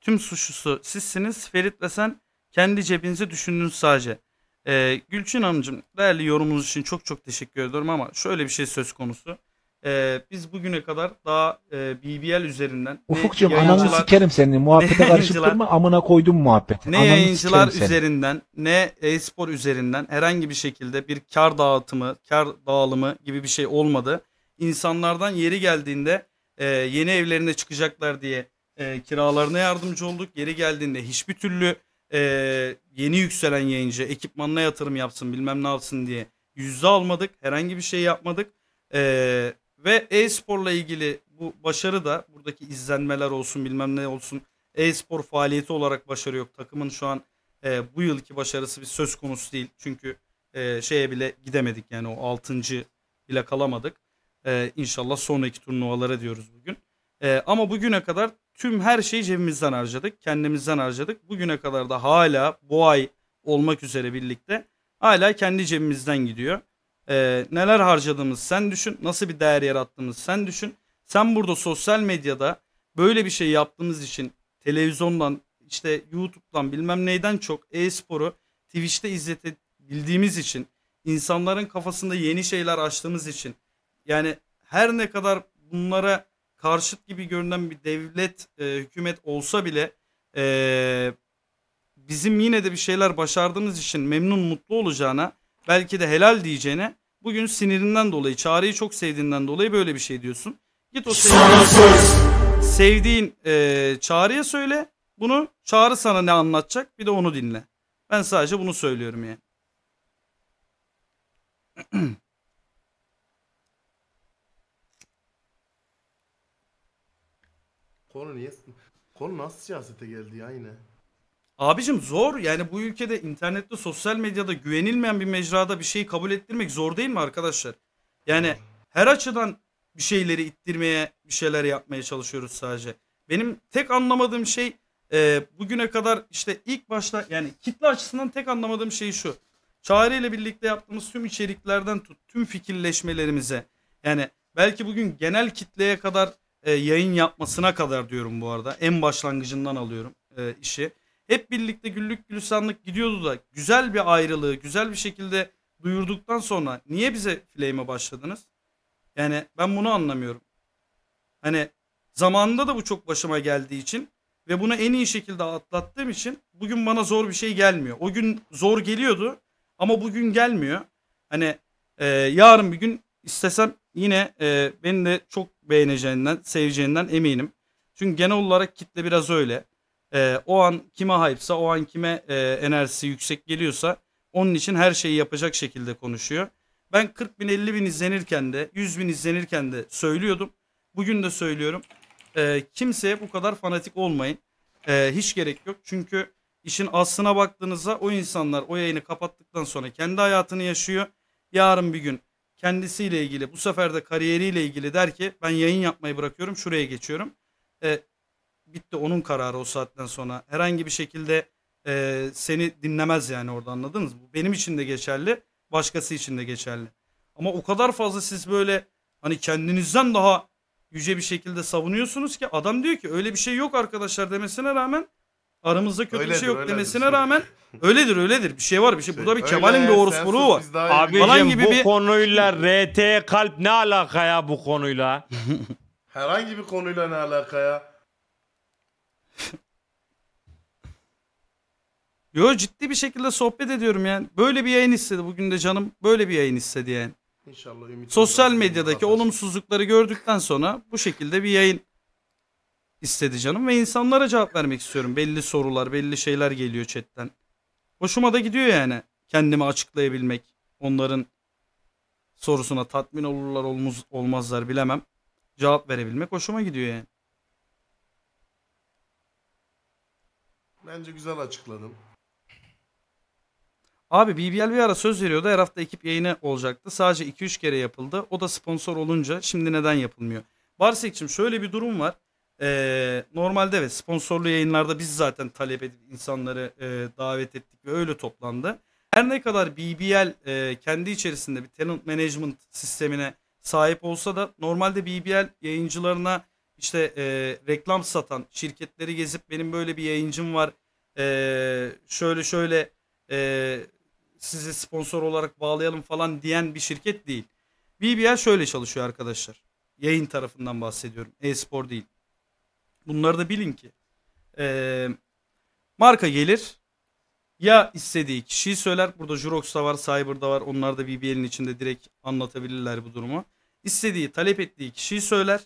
tüm suçlusu sizsiniz. Ferit ve sen kendi cebinizi düşündünüz sadece. E, Gülçin Hanımcığım değerli yorumunuz için çok çok teşekkür ediyorum ama şöyle bir şey söz konusu e, biz bugüne kadar daha e, BBL üzerinden Ufukcuğum ananı sikerim seni muhabbete karıştırma amına koydum muhabbeti. Ne ananı yayıncılar üzerinden ne e-spor üzerinden herhangi bir şekilde bir kar dağıtımı, kar dağılımı gibi bir şey olmadı. İnsanlardan yeri geldiğinde e, yeni evlerine çıkacaklar diye e, kiralarına yardımcı olduk. Yeri geldiğinde hiçbir türlü e, yeni yükselen yayıncı ekipmanına yatırım yapsın bilmem ne yapsın diye yüzde almadık. Herhangi bir şey yapmadık. Ee, ve e-sporla ilgili bu başarı da buradaki izlenmeler olsun bilmem ne olsun e-spor faaliyeti olarak başarı yok. Takımın şu an e, bu yılki başarısı bir söz konusu değil. Çünkü e, şeye bile gidemedik yani o 6. bile kalamadık. E, inşallah sonraki turnuvalara diyoruz bugün. E, ama bugüne kadar tüm her şeyi cebimizden harcadık. Kendimizden harcadık. Bugüne kadar da hala bu ay olmak üzere birlikte hala kendi cebimizden gidiyor e, neler harcadığımız sen düşün. Nasıl bir değer yarattığımız sen düşün. Sen burada sosyal medyada böyle bir şey yaptığımız için televizyondan işte YouTube'dan bilmem neyden çok e-sporu Twitch'te izletebildiğimiz için insanların kafasında yeni şeyler açtığımız için yani her ne kadar bunlara karşıt gibi görünen bir devlet e, hükümet olsa bile e, bizim yine de bir şeyler başardığımız için memnun mutlu olacağına belki de helal diyeceğine Bugün sinirinden dolayı, çareyi çok sevdiğinden dolayı böyle bir şey diyorsun. Git o sevdiğin, sevdiğin e, çağrıya söyle. Bunu çağrı sana ne anlatacak bir de onu dinle. Ben sadece bunu söylüyorum yani. Konu niye? Konu nasıl siyasete geldi ya yine? Abicim zor yani bu ülkede internette sosyal medyada güvenilmeyen bir mecrada bir şeyi kabul ettirmek zor değil mi arkadaşlar? Yani her açıdan bir şeyleri ittirmeye bir şeyler yapmaya çalışıyoruz sadece. Benim tek anlamadığım şey e, bugüne kadar işte ilk başta yani kitle açısından tek anlamadığım şey şu. Çağrı ile birlikte yaptığımız tüm içeriklerden tut tüm fikirleşmelerimize yani belki bugün genel kitleye kadar e, yayın yapmasına kadar diyorum bu arada en başlangıcından alıyorum e, işi hep birlikte güllük gülistanlık gidiyordu da güzel bir ayrılığı güzel bir şekilde duyurduktan sonra niye bize flame'e başladınız? Yani ben bunu anlamıyorum. Hani zamanında da bu çok başıma geldiği için ve bunu en iyi şekilde atlattığım için bugün bana zor bir şey gelmiyor. O gün zor geliyordu ama bugün gelmiyor. Hani e, yarın bir gün istesem yine e, beni de çok beğeneceğinden, seveceğinden eminim. Çünkü genel olarak kitle biraz öyle e, o an kime hype'sa o an kime e, enerjisi yüksek geliyorsa onun için her şeyi yapacak şekilde konuşuyor. Ben 40 bin 50 bin izlenirken de 100 bin izlenirken de söylüyordum. Bugün de söylüyorum. E, kimseye bu kadar fanatik olmayın. E, hiç gerek yok. Çünkü işin aslına baktığınızda o insanlar o yayını kapattıktan sonra kendi hayatını yaşıyor. Yarın bir gün kendisiyle ilgili bu sefer de kariyeriyle ilgili der ki ben yayın yapmayı bırakıyorum şuraya geçiyorum. E, bitti onun kararı o saatten sonra. Herhangi bir şekilde e, seni dinlemez yani orada anladınız mı? Benim için de geçerli, başkası için de geçerli. Ama o kadar fazla siz böyle hani kendinizden daha yüce bir şekilde savunuyorsunuz ki adam diyor ki öyle bir şey yok arkadaşlar demesine rağmen aramızda kötü öyledir, bir şey yok öyledir, demesine öyledir. rağmen öyledir öyledir bir şey var bir şey. Burada bir şey, Kemal'in bir orospuruğu var. Abi falan gibi bu bir... konuyla RT kalp ne alaka ya bu konuyla? Herhangi bir konuyla ne alaka ya? Yo ciddi bir şekilde sohbet ediyorum yani. Böyle bir yayın istedi. Bugün de canım böyle bir yayın istedi yani. İnşallah ümit. Sosyal medyadaki olumsuzlukları gördükten sonra bu şekilde bir yayın istedi canım ve insanlara cevap vermek istiyorum. Belli sorular, belli şeyler geliyor chatten. Hoşuma da gidiyor yani kendimi açıklayabilmek. Onların sorusuna tatmin olurlar olmaz, olmazlar bilemem. Cevap verebilmek hoşuma gidiyor yani. Bence güzel açıkladım. Abi BBL bir ara söz veriyordu her hafta ekip yayını olacaktı. Sadece 2-3 kere yapıldı. O da sponsor olunca şimdi neden yapılmıyor? Barsek'cim şöyle bir durum var. Ee, normalde evet sponsorlu yayınlarda biz zaten talep edip insanları e, davet ettik ve öyle toplandı. Her ne kadar BBL e, kendi içerisinde bir talent management sistemine sahip olsa da normalde BBL yayıncılarına işte e, reklam satan şirketleri gezip benim böyle bir yayıncım var e, şöyle şöyle e, sizi sponsor olarak bağlayalım falan diyen bir şirket değil. BBL şöyle çalışıyor arkadaşlar. Yayın tarafından bahsediyorum. E-spor değil. Bunları da bilin ki. Ee, marka gelir. Ya istediği kişiyi söyler. Burada da var, Cyber da var. Onlar da BBL'in içinde direkt anlatabilirler bu durumu. İstediği, talep ettiği kişiyi söyler.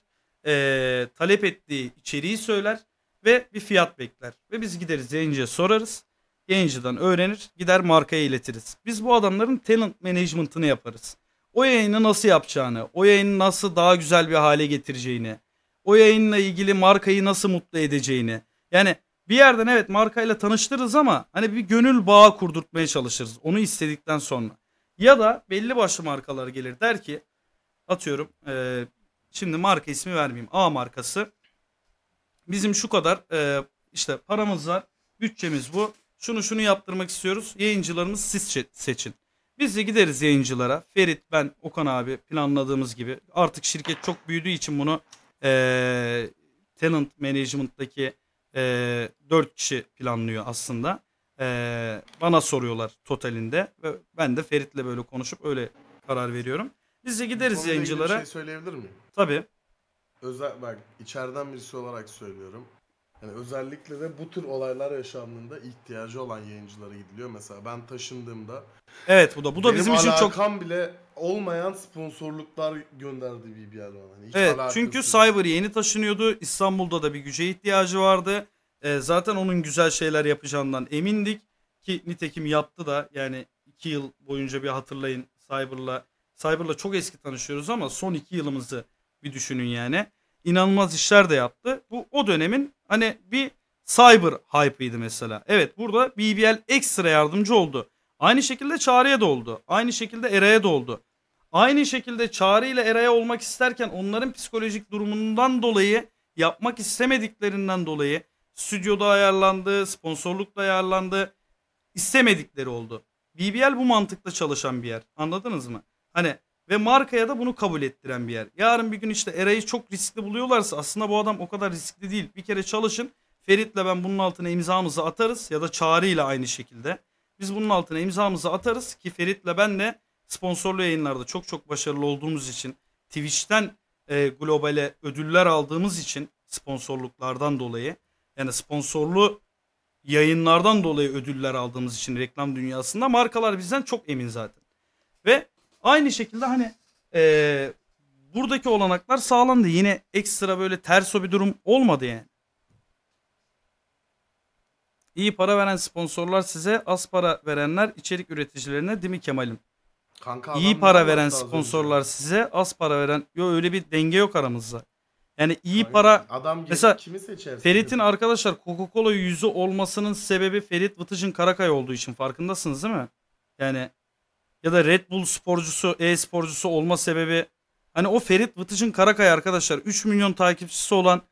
Ee, talep ettiği içeriği söyler. Ve bir fiyat bekler. Ve biz gideriz yayıncıya sorarız yayıncıdan öğrenir gider markaya iletiriz. Biz bu adamların talent management'ını yaparız. O yayını nasıl yapacağını, o yayını nasıl daha güzel bir hale getireceğini, o yayınla ilgili markayı nasıl mutlu edeceğini. Yani bir yerden evet markayla tanıştırırız ama hani bir gönül bağı kurdurtmaya çalışırız. Onu istedikten sonra. Ya da belli başlı markalar gelir der ki atıyorum e, şimdi marka ismi vermeyeyim A markası. Bizim şu kadar e, işte paramız var bütçemiz bu şunu şunu yaptırmak istiyoruz. Yayıncılarımız siz seçin. Biz de gideriz yayıncılara. Ferit, ben, Okan abi planladığımız gibi. Artık şirket çok büyüdüğü için bunu ee, talent management'taki e, 4 kişi planlıyor aslında. E, bana soruyorlar totalinde ve ben de Ferit'le böyle konuşup öyle karar veriyorum. Biz de gideriz yayıncılara. Bir şey söyleyebilir miyim? Tabii. Özel bak içeriden birisi olarak söylüyorum. Yani özellikle de bu tür olaylar yaşandığında ihtiyacı olan yayıncılara gidiliyor. Mesela ben taşındığımda Evet bu da bu da benim bizim için çok alakam bile olmayan sponsorluklar gönderdi bir bana. Hani hiç Evet çünkü yok. Cyber yeni taşınıyordu. İstanbul'da da bir güce ihtiyacı vardı. Ee, zaten onun güzel şeyler yapacağından emindik ki nitekim yaptı da yani iki yıl boyunca bir hatırlayın Cyber'la Cyber'la çok eski tanışıyoruz ama son iki yılımızı bir düşünün yani. İnanılmaz işler de yaptı. Bu o dönemin Hani bir cyber hype'ıydı mesela. Evet burada BBL ekstra yardımcı oldu. Aynı şekilde Çağrı'ya da oldu. Aynı şekilde Era'ya da oldu. Aynı şekilde Çağrı ile Era'ya olmak isterken onların psikolojik durumundan dolayı yapmak istemediklerinden dolayı stüdyoda ayarlandı, sponsorlukla ayarlandı. istemedikleri oldu. BBL bu mantıkla çalışan bir yer. Anladınız mı? Hani ve markaya da bunu kabul ettiren bir yer. Yarın bir gün işte Eray'ı çok riskli buluyorlarsa aslında bu adam o kadar riskli değil. Bir kere çalışın. Ferit'le ben bunun altına imzamızı atarız ya da Çağrı ile aynı şekilde. Biz bunun altına imzamızı atarız ki Ferit'le ben de sponsorlu yayınlarda çok çok başarılı olduğumuz için Twitch'ten e, globale ödüller aldığımız için sponsorluklardan dolayı yani sponsorlu yayınlardan dolayı ödüller aldığımız için reklam dünyasında markalar bizden çok emin zaten. Ve Aynı şekilde hani e, buradaki olanaklar sağlandı. Yine ekstra böyle ters o bir durum olmadı yani. İyi para veren sponsorlar size, az para verenler içerik üreticilerine değil mi Kemal'im? Kanka iyi para veren sponsorlar önce. size, az para veren. Yo öyle bir denge yok aramızda. Yani iyi Aynen. para adam mesela kimi seçersin? Ferit'in arkadaşlar Coca-Cola yüzü olmasının sebebi Ferit Vıtıç'ın Karakay olduğu için farkındasınız değil mi? Yani ya da Red Bull sporcusu, e-sporcusu olma sebebi hani o Ferit Vıtıç'ın Karakaya arkadaşlar 3 milyon takipçisi olan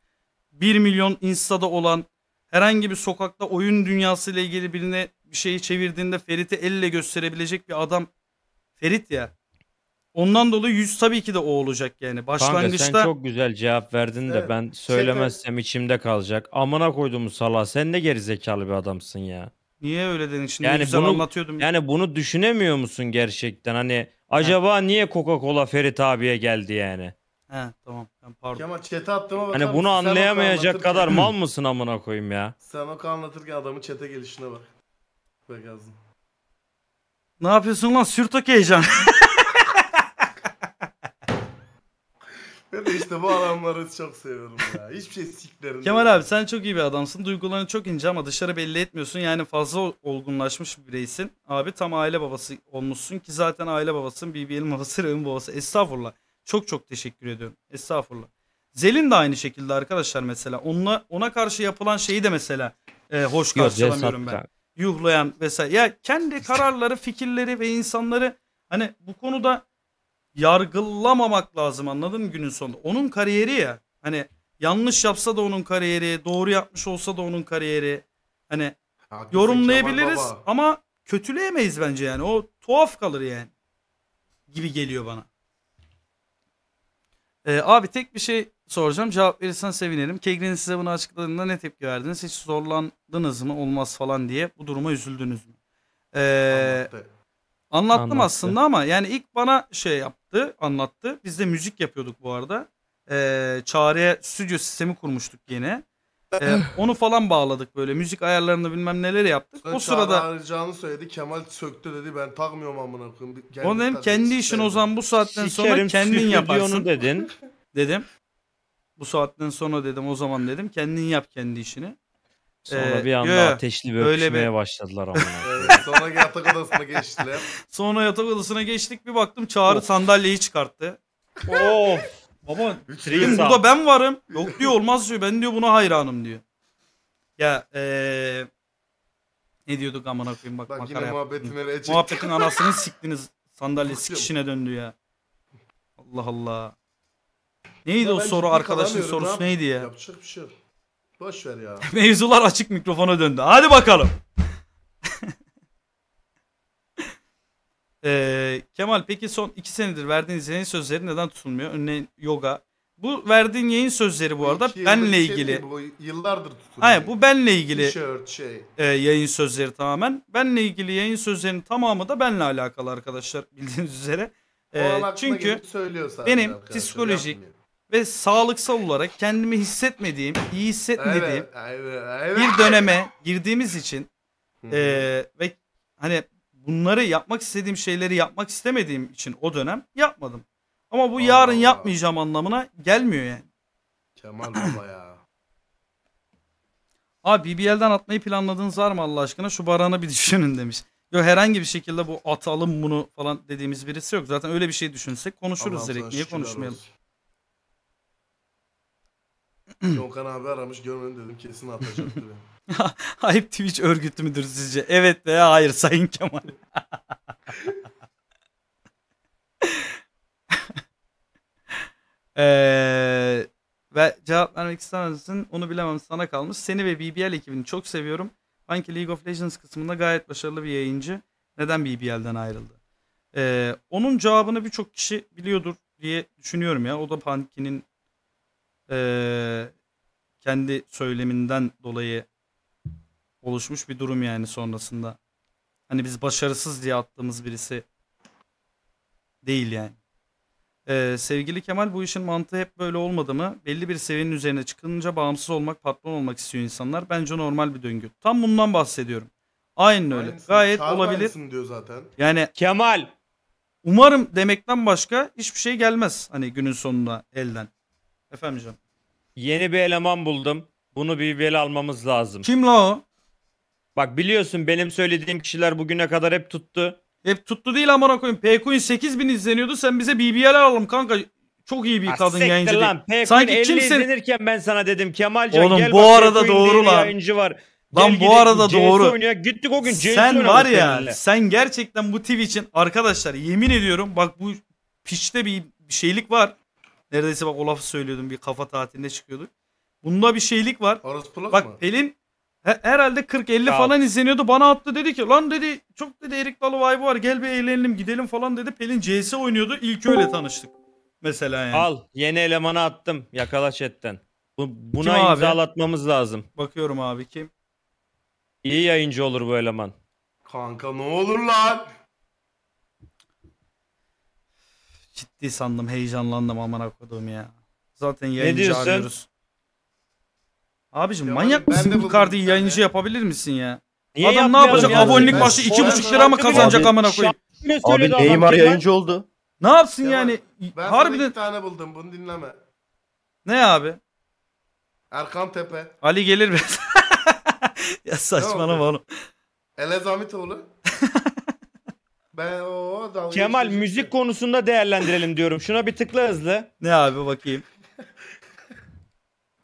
1 milyon Insta'da olan herhangi bir sokakta oyun dünyası ile ilgili birine bir şeyi çevirdiğinde Ferit'i elle gösterebilecek bir adam Ferit ya. Ondan dolayı yüz tabii ki de o olacak yani. Başlangıçta Kanka sen çok güzel cevap verdin de evet, ben şey söylemezsem şey içimde kalacak. Amına koyduğumuz salak sen ne geri zekalı bir adamsın ya. Niye öyle dedin şimdi? Yani bunu, anlatıyordum. Yani bunu düşünemiyor musun gerçekten? Hani acaba niye Coca-Cola Ferit abiye geldi yani? He tamam. Ben pardon. Kemal chat'e attığıma hani bakar Hani bunu Sen anlayamayacak kadar mal mısın amına koyayım ya? Sen o anlatırken adamın çete gelişine bak. Bak yazdım. Ne yapıyorsun lan? Sürt heyecan. Ben de işte bu adamları çok seviyorum ya. Hiçbir şey siklerim. Kemal abi sen çok iyi bir adamsın. Duygularını çok ince ama dışarı belli etmiyorsun. Yani fazla olgunlaşmış bir bireysin. Abi tam aile babası olmuşsun ki zaten aile babasın. BBL'in babası, Rıhın babası. Estağfurullah. Çok çok teşekkür ediyorum. Estağfurullah. Zelin de aynı şekilde arkadaşlar mesela. Ona, ona karşı yapılan şeyi de mesela e, hoş karşılamıyorum ben. Yuhlayan vesaire. Ya kendi kararları, fikirleri ve insanları hani bu konuda yargılamamak lazım anladın mı günün sonunda? Onun kariyeri ya. Hani yanlış yapsa da onun kariyeri, doğru yapmış olsa da onun kariyeri. Hani Haklısın, yorumlayabiliriz ama kötüleyemeyiz bence yani. O tuhaf kalır yani. Gibi geliyor bana. Ee, abi tek bir şey soracağım. Cevap verirsen sevinirim. Kegri'nin size bunu açıkladığında ne tepki verdiniz? Hiç zorlandınız mı olmaz falan diye bu duruma üzüldünüz mü? Ee, Anlattı. Anlattım Anlattı. aslında ama yani ilk bana şey yap yaptı, anlattı. Biz de müzik yapıyorduk bu arada. Ee, Çağrı'ya stüdyo sistemi kurmuştuk yine. Ee, onu falan bağladık böyle. Müzik ayarlarını bilmem neler yaptık. Sonra o sırada arayacağını söyledi. Kemal söktü dedi. Ben takmıyorum amına koyayım. Onun Onu dedim kendi işin o zaman bu saatten sonra Sikerim kendin yaparsın dedin. dedim. Bu saatten sonra dedim o zaman dedim kendin yap kendi işini. Sonra ee, bir anda yo, ateşli bir öpüşmeye bir... başladılar ama. sonra yatak odasına geçtiler. Sonra yatak odasına geçtik bir baktım Çağrı oh. sandalyeyi çıkarttı. oh. Baba dedim, burada ben varım. Yok diyor olmaz diyor. Ben diyor buna hayranım diyor. Ya eee ne diyorduk amına koyayım bak, bak makara yine muhabbetin nereye Muhabbetin anasını siktiniz. Sandalye sikişine döndü ya. Allah Allah. Neydi ya o soru arkadaşın sorusu neydi ya? Yapacak bir şey yok. Boş ver ya. Mevzular açık mikrofona döndü. Hadi bakalım. ee, Kemal peki son iki senedir verdiğiniz yayın sözleri neden tutulmuyor? Örneğin yoga. Bu verdiğin yayın sözleri bu arada benle şey ilgili. bu yıllardır tutuluyor. Hayır bu benle ilgili şey. e, yayın sözleri tamamen. Benle ilgili yayın sözlerinin tamamı da benle alakalı arkadaşlar bildiğiniz üzere. E, çünkü benim psikolojik, yapmıyor ve sağlıksal olarak kendimi hissetmediğim, iyi hissetmediğim evet, evet, evet. bir döneme girdiğimiz için e, ve hani bunları yapmak istediğim şeyleri yapmak istemediğim için o dönem yapmadım. Ama bu Allah yarın Allah. yapmayacağım anlamına gelmiyor yani. Kemal baba ya. Abi BBL'den atmayı planladığınız var mı Allah aşkına? Şu barana bir düşünün demiş. Yo herhangi bir şekilde bu atalım bunu falan dediğimiz birisi yok. Zaten öyle bir şey düşünsek konuşuruz Allah direkt. Niye konuşmayalım? Olsun. Yonkan hmm. abi aramış görmedim dedim kesin atacaktır. Ayıp Twitch örgütü müdür sizce? Evet veya hayır Sayın Kemal. ee, ve cevap vermek ister misin? Onu bilemem sana kalmış. Seni ve BBL ekibini çok seviyorum. Sanki League of Legends kısmında gayet başarılı bir yayıncı. Neden BBL'den ayrıldı? Ee, onun cevabını birçok kişi biliyordur diye düşünüyorum ya. O da Panki'nin e, kendi söyleminden dolayı oluşmuş bir durum yani sonrasında. Hani biz başarısız diye attığımız birisi değil yani. Ee, sevgili Kemal bu işin mantığı hep böyle olmadı mı? Belli bir seviyenin üzerine çıkınca bağımsız olmak, patron olmak istiyor insanlar. Bence normal bir döngü. Tam bundan bahsediyorum. Aynen öyle. Aynısın, Gayet olabilir. diyor zaten. Yani Kemal umarım demekten başka hiçbir şey gelmez hani günün sonunda elden. Efendim canım. Yeni bir eleman buldum. Bunu bir veli almamız lazım. Kim la o? Bak biliyorsun benim söylediğim kişiler bugüne kadar hep tuttu. Hep tuttu değil amına koyayım. P-Coin 8000 izleniyordu. Sen bize BBL alalım kanka. Çok iyi bir Ha, ah, kadın siktir yayıncı lan. P-Coin Sanki 50 kimse- izlenirken ben sana dedim Kemalcan Oğlum, gel bu bak, arada doğru lan. Yayıncı var. Lan Gel bu gidelim, arada CS doğru. Oynuyor. Gittik o gün CS Sen var ya seninle. sen gerçekten bu TV için arkadaşlar yemin ediyorum bak bu piçte bir şeylik var. Neredeyse bak o lafı söylüyordum bir kafa tatiline çıkıyorduk. Bunda bir şeylik var. bak mı? Pelin he, herhalde 40-50 Ya. falan izleniyordu. Bana attı dedi ki lan dedi çok dedi Erik Dalı vibe var gel bir eğlenelim gidelim falan dedi. Pelin CS oynuyordu ilk öyle tanıştık. Mesela yani. Al yeni elemanı attım yakala chatten. Bu, buna Kim abi? lazım. Bakıyorum abi kim? İyi yayıncı olur bu eleman. Kanka ne olur lan. Ciddi sandım heyecanlandım amına koyduğum ya. Zaten yayıncı arıyoruz. Abicim Ya manyak mısın? bu Icardi'yi bir tane. yayıncı yapabilir misin ya? Niye Adam ne yapacak? ya? Abonelik Ben- başı iki buçuk lira mı kazanacak Abi, amına Abi söyledi adam ya. yayıncı oldu. Ne yapsın Ya yani? Ben sana Harbiden iki tane buldum bunu dinleme. ne abi? Erkan Tepe, Ali gelir be. ya saçmalama oğlum. Elezamitoğlu, ben o dalga Kemal geçmiştim. müzik konusunda değerlendirelim diyorum. Şuna bir tıkla hızlı. Ne abi bakayım.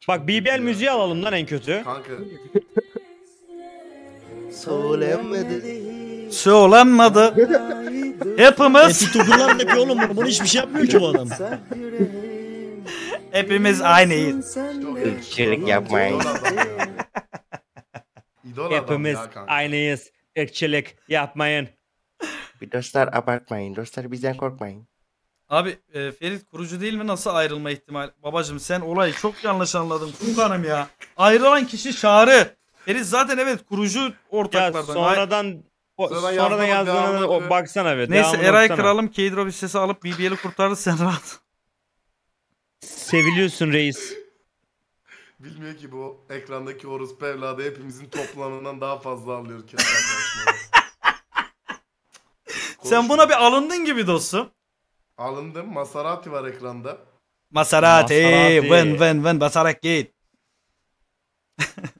Bak BBL müziği alalım lan en kötü. Kanka. Söylenmedi. Söylenmedi. Hepimiz Tuturlar da bir oğlum bunu. Bunu hiçbir şey yapmıyor ki bu adam. hepimiz aynıyız. Çelik yapmayın. Hepimiz aynıyız. Irkçılık yapmayın. Bir dostlar abartmayın. Dostlar bizden korkmayın. Abi e, Ferit kurucu değil mi? Nasıl ayrılma ihtimal? Babacım sen olayı çok yanlış anladın Furkan'ım ya. Ayrılan kişi Çağrı. Ferit zaten evet kurucu ortaklardan. Ya sonradan o, sonra, sonra o, baksana be. Neyse Eray baksana. Kralım Keydro sesi alıp BBL'i kurtardı sen rahat. Seviliyorsun reis. Bilmiyor ki bu ekrandaki Horus Pevla'da hepimizin toplamından daha fazla alıyor. Sen buna bir alındın gibi dostum. Alındım. Maserati var ekranda. Maserati. Maserati. win, win. vın basarak git.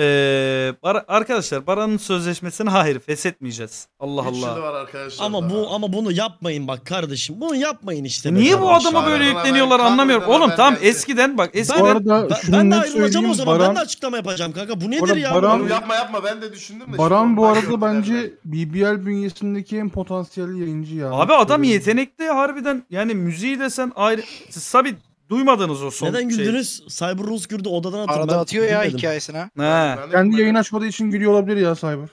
Ee, Bar- arkadaşlar Baran'ın sözleşmesini hayır feshetmeyeceğiz. Allah Üç Allah. var Ama bu ama bunu yapmayın bak kardeşim. Bunu yapmayın işte. Niye bu kardeşim. adama böyle yükleniyorlar anlamıyorum. Oğlum haber tamam eskiden bak Bu eskiden Ben, şunu ben de ayrılacağım o zaman. Baran, Ben de açıklama yapacağım kanka. Bu nedir ya? Baran- yapma yapma ben de düşündüm de. Baran bu arada bence BBL bünyesindeki en potansiyel yayıncı ya. Abi adam yetenekli harbiden yani müziği desen ayrı. Sabit Duymadınız o son Neden şeyi. güldünüz? Cyber Rules güldü odadan atıyor. Arada ben atıyor ya gülmedim. hikayesine. Ha. Ben Kendi yayın açmadığı için gülüyor olabilir ya Cyber.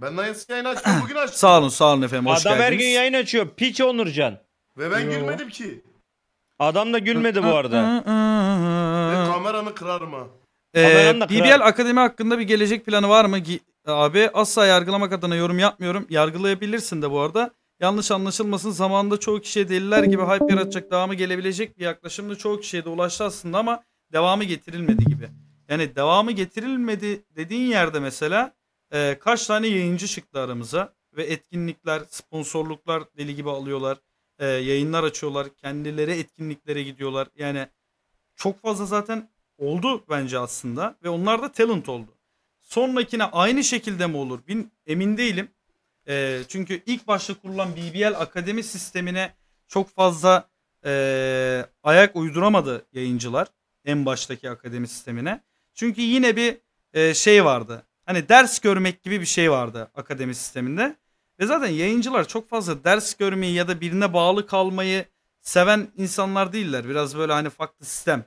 Ben nasıl yayın açtım bugün açtım. Sağ olun sağ olun efendim hoş Adam her gün yayın açıyor. Piç Onurcan. Ve ben Yo. gülmedim ki. Adam da gülmedi bu arada. Ve kameranı kırar mı? Ee, Kameranın BBL Akademi hakkında bir gelecek planı var mı Gi- abi? Asla yargılamak adına yorum yapmıyorum. Yargılayabilirsin de bu arada. Yanlış anlaşılmasın zamanında çoğu kişiye deliler gibi hype yaratacak devamı gelebilecek bir yaklaşımda çoğu kişiye de ulaştı aslında ama devamı getirilmedi gibi. Yani devamı getirilmedi dediğin yerde mesela e, kaç tane yayıncı çıktı aramıza ve etkinlikler, sponsorluklar deli gibi alıyorlar. E, yayınlar açıyorlar. Kendileri etkinliklere gidiyorlar. Yani çok fazla zaten oldu bence aslında ve onlar da talent oldu. Sonrakine aynı şekilde mi olur? Bin, emin değilim. E, çünkü ilk başta kurulan BBL akademi sistemine çok fazla e, ayak uyduramadı yayıncılar en baştaki akademi sistemine. Çünkü yine bir e, şey vardı. Hani ders görmek gibi bir şey vardı akademi sisteminde. Ve zaten yayıncılar çok fazla ders görmeyi ya da birine bağlı kalmayı seven insanlar değiller. Biraz böyle hani farklı sistem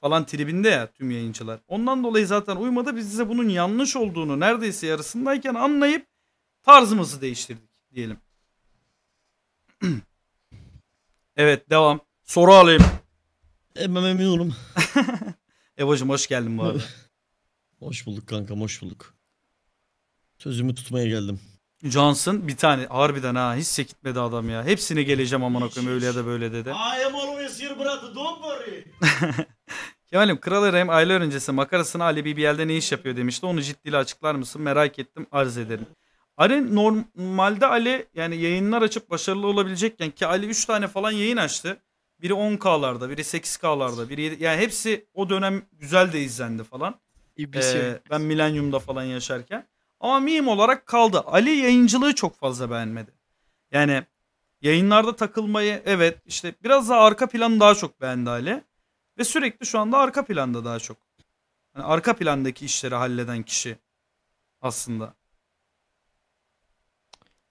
falan tribinde ya tüm yayıncılar. Ondan dolayı zaten uymadı. Biz size bunun yanlış olduğunu neredeyse yarısındayken anlayıp Tarzımızı değiştirdik diyelim. evet devam. Soru alayım. E, ben memnunum. hoş geldin bu arada. hoş bulduk kanka, hoş bulduk. Sözümü tutmaya geldim. Johnson bir tane harbiden ha hiç sekitmedi adam ya. Hepsine geleceğim aman koyayım öyle ya da böyle dedi. I am always here brother don't worry. Kemal'im Kral Eray'ım aylar öncesi makarasına Ali BBL'de ne iş yapıyor demişti. Onu ciddiyle açıklar mısın merak ettim arz ederim. Ali normalde Ali yani yayınlar açıp başarılı olabilecekken ki Ali 3 tane falan yayın açtı. Biri 10K'larda, biri 8K'larda, biri 7, yani hepsi o dönem güzel de izlendi falan. ee, ben milenyumda falan yaşarken. Ama meme olarak kaldı. Ali yayıncılığı çok fazla beğenmedi. Yani yayınlarda takılmayı evet işte biraz daha arka planı daha çok beğendi Ali. Ve sürekli şu anda arka planda daha çok. Yani arka plandaki işleri halleden kişi aslında.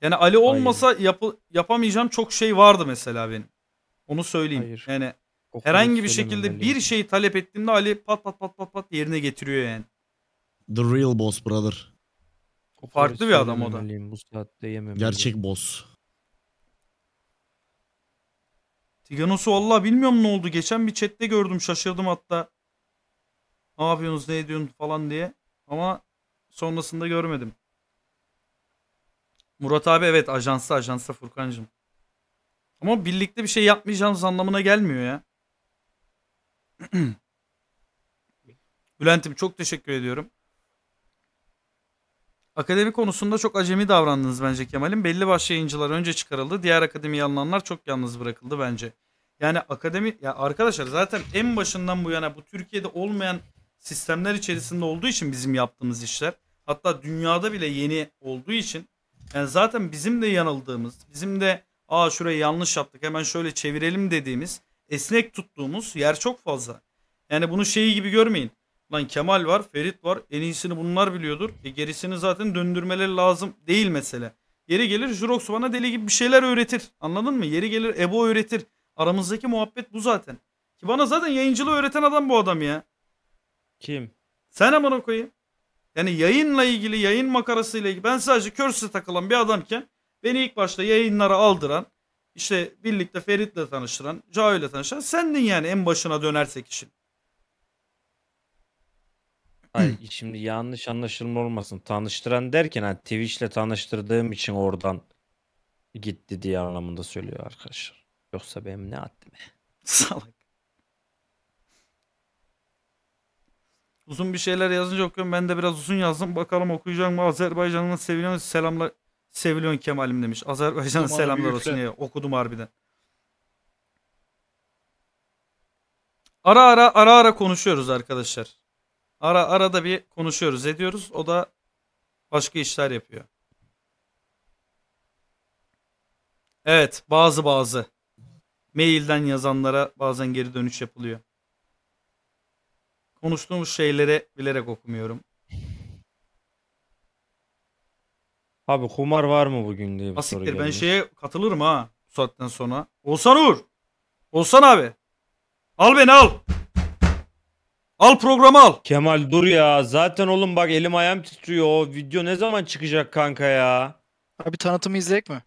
Yani Ali olmasa Hayır. yapamayacağım çok şey vardı mesela benim. Onu söyleyeyim. Hayır. Yani Kokunu herhangi bir şekilde bir şeyi talep ettiğimde Ali pat pat pat pat pat yerine getiriyor yani. The real boss brother. O farklı bir adam o da. Bu saatte yemem. Gerçek boss. Tiganos'u valla bilmiyorum ne oldu. Geçen bir chatte gördüm şaşırdım hatta. Ne yapıyorsunuz ne ediyorsun falan diye. Ama sonrasında görmedim. Murat abi evet ajansta ajansta Furkan'cığım. Ama birlikte bir şey yapmayacağımız anlamına gelmiyor ya. Bülent'im çok teşekkür ediyorum. Akademi konusunda çok acemi davrandınız bence Kemal'im. Belli başlı yayıncılar önce çıkarıldı. Diğer akademi alınanlar çok yalnız bırakıldı bence. Yani akademi ya arkadaşlar zaten en başından bu yana bu Türkiye'de olmayan sistemler içerisinde olduğu için bizim yaptığımız işler hatta dünyada bile yeni olduğu için yani zaten bizim de yanıldığımız, bizim de aa şurayı yanlış yaptık hemen şöyle çevirelim dediğimiz, esnek tuttuğumuz yer çok fazla. Yani bunu şeyi gibi görmeyin. Lan Kemal var, Ferit var. En iyisini bunlar biliyordur. E gerisini zaten döndürmeleri lazım değil mesele. Yeri gelir Jurox bana deli gibi bir şeyler öğretir. Anladın mı? Yeri gelir Ebo öğretir. Aramızdaki muhabbet bu zaten. Ki bana zaten yayıncılığı öğreten adam bu adam ya. Kim? Sen amına koyayım. Yani yayınla ilgili yayın makarasıyla ilgili ben sadece körsüze takılan bir adamken beni ilk başta yayınlara aldıran işte birlikte Ferit'le tanıştıran, Cao ile tanıştıran sendin yani en başına dönersek işin. Ay, şimdi yanlış anlaşılma olmasın. Tanıştıran derken hani Twitch'le tanıştırdığım için oradan gitti diye anlamında söylüyor arkadaşlar. Yoksa benim ne haddime. Salak. Uzun bir şeyler yazınca okuyorum. Ben de biraz uzun yazdım. Bakalım okuyacak mı? Azerbaycan'ın seviliyor selamlar. Seviliyor Kemal'im demiş. Azerbaycan'a Okudum selamlar olsun. Ya. Okudum harbiden. Ara ara ara ara konuşuyoruz arkadaşlar. Ara arada bir konuşuyoruz ediyoruz. O da başka işler yapıyor. Evet bazı bazı mailden yazanlara bazen geri dönüş yapılıyor konuştuğumuz şeyleri bilerek okumuyorum. Abi kumar var mı bugün diye bir soru Asiktir ben şeye katılırım ha bu saatten sonra. Olsan Uğur. Olsan abi. Al beni al. Al programı al. Kemal dur ya. Zaten oğlum bak elim ayağım titriyor. O video ne zaman çıkacak kanka ya? Abi tanıtımı izleyecek mi?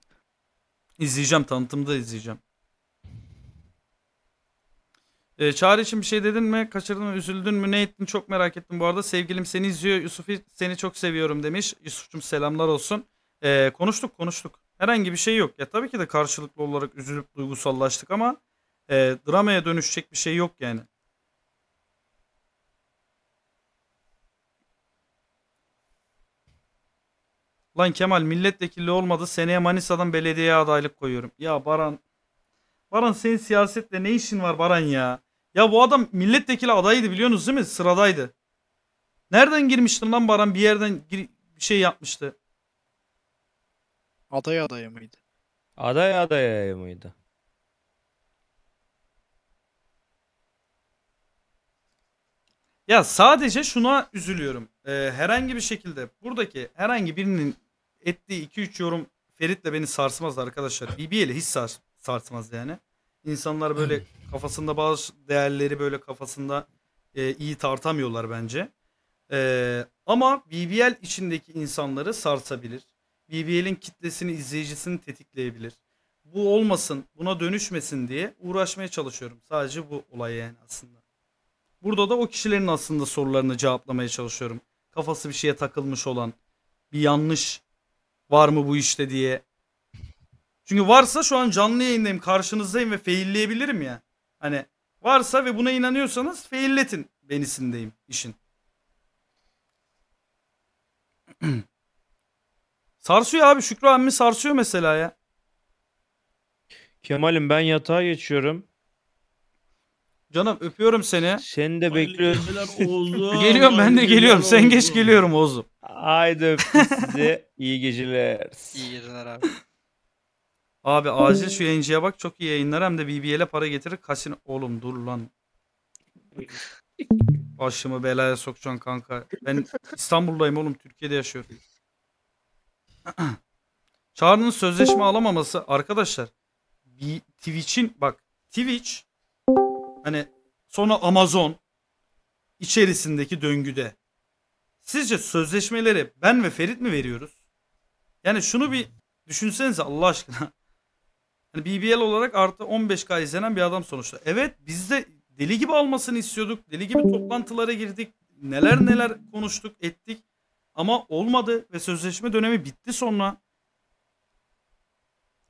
İzleyeceğim tanıtımda izleyeceğim. E, Çağrı için bir şey dedin mi? Kaçırdın mı? Üzüldün mü? Ne ettin? Çok merak ettim bu arada. Sevgilim seni izliyor. Yusuf'i seni çok seviyorum demiş. Yusuf'cum selamlar olsun. E, konuştuk konuştuk. Herhangi bir şey yok. Ya tabii ki de karşılıklı olarak üzülüp duygusallaştık ama e, dramaya dönüşecek bir şey yok yani. Lan Kemal milletvekili olmadı. Seneye Manisa'dan belediyeye adaylık koyuyorum. Ya Baran Baran senin siyasetle ne işin var Baran ya? Ya bu adam milletvekili adayıydı biliyorsunuz değil mi? Sıradaydı. Nereden girmiştin lan Baran? Bir yerden gir bir şey yapmıştı. Aday adayı mıydı? Aday adayı mıydı? Ya sadece şuna üzülüyorum. Ee, herhangi bir şekilde buradaki herhangi birinin ettiği 2-3 yorum Ferit'le beni sarsmaz arkadaşlar. BB'yle hiç sars sarsmaz yani. İnsanlar böyle kafasında bazı değerleri böyle kafasında e, iyi tartamıyorlar bence. E, ama BBL içindeki insanları sarsabilir. BBL'in kitlesini, izleyicisini tetikleyebilir. Bu olmasın, buna dönüşmesin diye uğraşmaya çalışıyorum. Sadece bu olay yani aslında. Burada da o kişilerin aslında sorularını cevaplamaya çalışıyorum. Kafası bir şeye takılmış olan, bir yanlış var mı bu işte diye çünkü varsa şu an canlı yayındayım karşınızdayım ve failleyebilirim ya. Hani varsa ve buna inanıyorsanız failletin benisindeyim işin. sarsıyor abi Şükrü ammi sarsıyor mesela ya. Kemal'im ben yatağa geçiyorum. Canım öpüyorum seni. Seni de bekliyorum. geliyorum ben de geliyorum. Sen geç geliyorum Oğuz'um. Haydi öptüm sizi. İyi geceler. İyi geceler abi. Abi acil şu yayıncıya bak çok iyi yayınlar hem de BBL'e para getirir kasin Oğlum dur lan. Başımı belaya sokacaksın kanka. Ben İstanbul'dayım oğlum Türkiye'de yaşıyorum. Çağrı'nın sözleşme alamaması arkadaşlar Twitch'in bak Twitch hani sonra Amazon içerisindeki döngüde sizce sözleşmeleri ben ve Ferit mi veriyoruz? Yani şunu bir düşünsenize Allah aşkına. Hani BBL olarak artı 15K izlenen bir adam sonuçta. Evet biz de deli gibi almasını istiyorduk. Deli gibi toplantılara girdik. Neler neler konuştuk ettik. Ama olmadı ve sözleşme dönemi bitti sonra.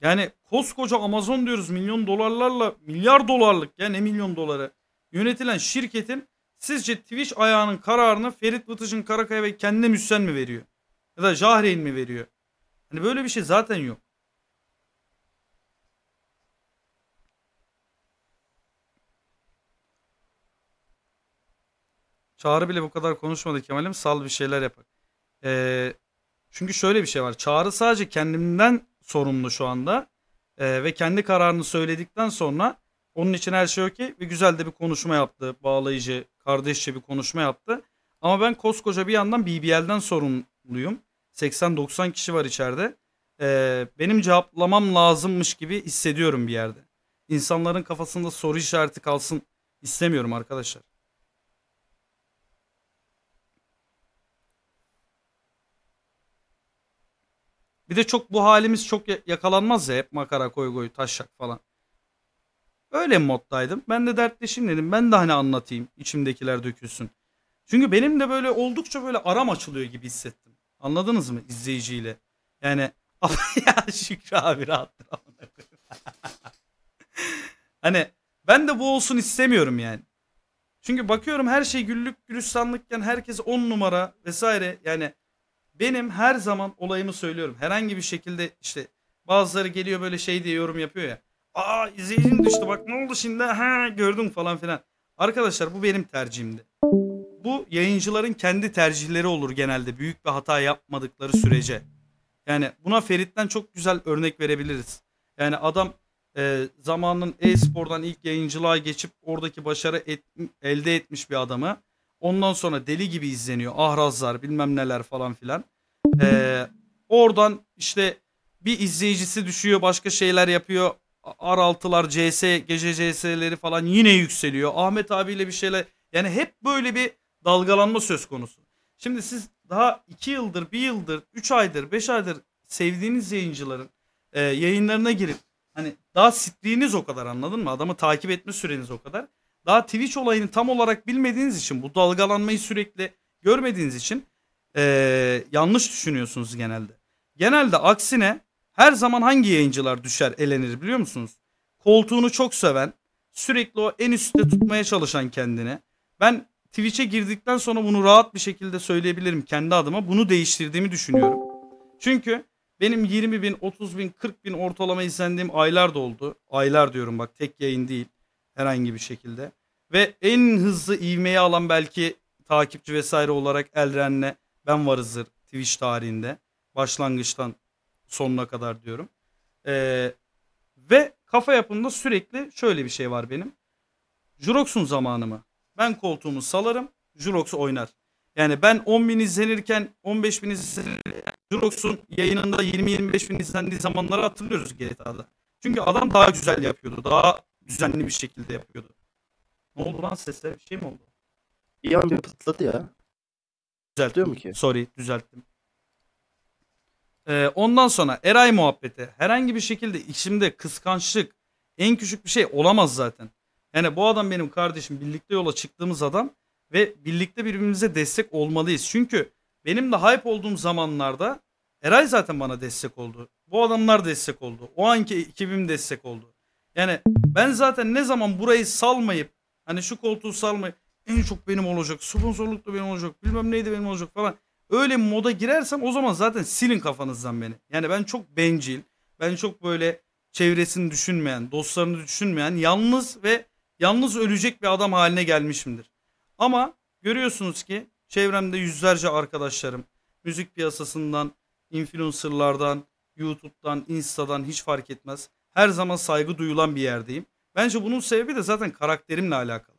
Yani koskoca Amazon diyoruz milyon dolarlarla milyar dolarlık yani ne milyon doları yönetilen şirketin sizce Twitch ayağının kararını Ferit Vıtıç'ın Karakaya ve kendine Müssen mi veriyor? Ya da Jahreyn mi veriyor? Hani böyle bir şey zaten yok. Çağrı bile bu kadar konuşmadı Kemal'im. Sal bir şeyler yapar. Ee, çünkü şöyle bir şey var. Çağrı sadece kendimden sorumlu şu anda. Ee, ve kendi kararını söyledikten sonra onun için her şey okey. Ve güzel de bir konuşma yaptı. Bağlayıcı, kardeşçe bir konuşma yaptı. Ama ben koskoca bir yandan BBL'den sorumluyum. 80-90 kişi var içeride. Ee, benim cevaplamam lazımmış gibi hissediyorum bir yerde. İnsanların kafasında soru işareti kalsın istemiyorum arkadaşlar. Bir de çok bu halimiz çok yakalanmaz ya hep makara koy koy taşak falan. Öyle moddaydım. Ben de dertleşim dedim. Ben de hani anlatayım. içimdekiler dökülsün. Çünkü benim de böyle oldukça böyle aram açılıyor gibi hissettim. Anladınız mı izleyiciyle? Yani ya Şükrü abi rahattır. hani ben de bu olsun istemiyorum yani. Çünkü bakıyorum her şey güllük gülistanlıkken herkes on numara vesaire yani benim her zaman olayımı söylüyorum. Herhangi bir şekilde işte bazıları geliyor böyle şey diye yorum yapıyor ya. Aa izleyicim düştü bak ne oldu şimdi ha gördüm falan filan. Arkadaşlar bu benim tercihimdi. Bu yayıncıların kendi tercihleri olur genelde büyük bir hata yapmadıkları sürece. Yani buna Ferit'ten çok güzel örnek verebiliriz. Yani adam e, zamanın e-spordan ilk yayıncılığa geçip oradaki başarı et, elde etmiş bir adamı Ondan sonra deli gibi izleniyor. Ahrazlar bilmem neler falan filan. Ee, oradan işte bir izleyicisi düşüyor başka şeyler yapıyor. R6'lar, CS, gece CS'leri falan yine yükseliyor. Ahmet abiyle bir şeyler. Yani hep böyle bir dalgalanma söz konusu. Şimdi siz daha 2 yıldır, 1 yıldır, 3 aydır, 5 aydır sevdiğiniz yayıncıların e, yayınlarına girip hani daha sitliğiniz o kadar anladın mı? Adamı takip etme süreniz o kadar daha Twitch olayını tam olarak bilmediğiniz için bu dalgalanmayı sürekli görmediğiniz için ee, yanlış düşünüyorsunuz genelde. Genelde aksine her zaman hangi yayıncılar düşer elenir biliyor musunuz? Koltuğunu çok seven sürekli o en üstte tutmaya çalışan kendini. Ben Twitch'e girdikten sonra bunu rahat bir şekilde söyleyebilirim kendi adıma. Bunu değiştirdiğimi düşünüyorum. Çünkü benim 20 bin, 30 bin, 40 bin ortalama izlendiğim aylar da oldu. Aylar diyorum bak tek yayın değil herhangi bir şekilde. Ve en hızlı ivmeyi alan belki takipçi vesaire olarak Elren'le ben varızdır Twitch tarihinde. Başlangıçtan sonuna kadar diyorum. Ee, ve kafa yapımda sürekli şöyle bir şey var benim. Jurox'un zamanı mı? Ben koltuğumu salarım. Jurox oynar. Yani ben 10 bin izlenirken 15 bin izlenirken Jurox'un yayınında 20-25 bin izlendiği zamanları hatırlıyoruz GTA'da. Çünkü adam daha güzel yapıyordu. Daha düzenli bir şekilde yapıyordu. Ne oldu lan sesler? Bir şey mi oldu? İyi an bir pıtladı ya. Düzeltiyor mu ki? Sorry düzelttim. Ee, ondan sonra Eray muhabbeti. Herhangi bir şekilde içimde kıskançlık en küçük bir şey olamaz zaten. Yani bu adam benim kardeşim birlikte yola çıktığımız adam ve birlikte birbirimize destek olmalıyız. Çünkü benim de hype olduğum zamanlarda Eray zaten bana destek oldu. Bu adamlar destek oldu. O anki ekibim destek oldu. Yani ben zaten ne zaman burayı salmayıp hani şu koltuğu salmayıp en çok benim olacak, sponsorluk da benim olacak, bilmem neydi benim olacak falan. Öyle moda girersem o zaman zaten silin kafanızdan beni. Yani ben çok bencil, ben çok böyle çevresini düşünmeyen, dostlarını düşünmeyen, yalnız ve yalnız ölecek bir adam haline gelmişimdir. Ama görüyorsunuz ki çevremde yüzlerce arkadaşlarım müzik piyasasından, influencerlardan, YouTube'dan, Insta'dan hiç fark etmez her zaman saygı duyulan bir yerdeyim. Bence bunun sebebi de zaten karakterimle alakalı.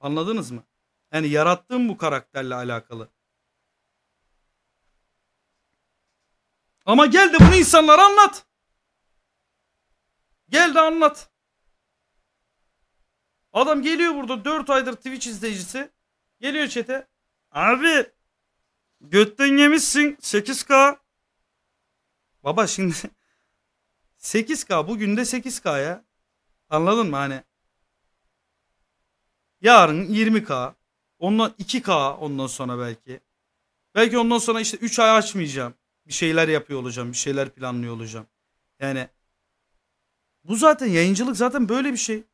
Anladınız mı? Yani yarattığım bu karakterle alakalı. Ama gel de bunu insanlara anlat. Gel de anlat. Adam geliyor burada 4 aydır Twitch izleyicisi. Geliyor çete. Abi götten yemişsin 8K. Baba şimdi 8K bugün de 8K ya. Anladın mı hani? Yarın 20K. Ondan 2K ondan sonra belki. Belki ondan sonra işte 3 ay açmayacağım. Bir şeyler yapıyor olacağım. Bir şeyler planlıyor olacağım. Yani bu zaten yayıncılık zaten böyle bir şey.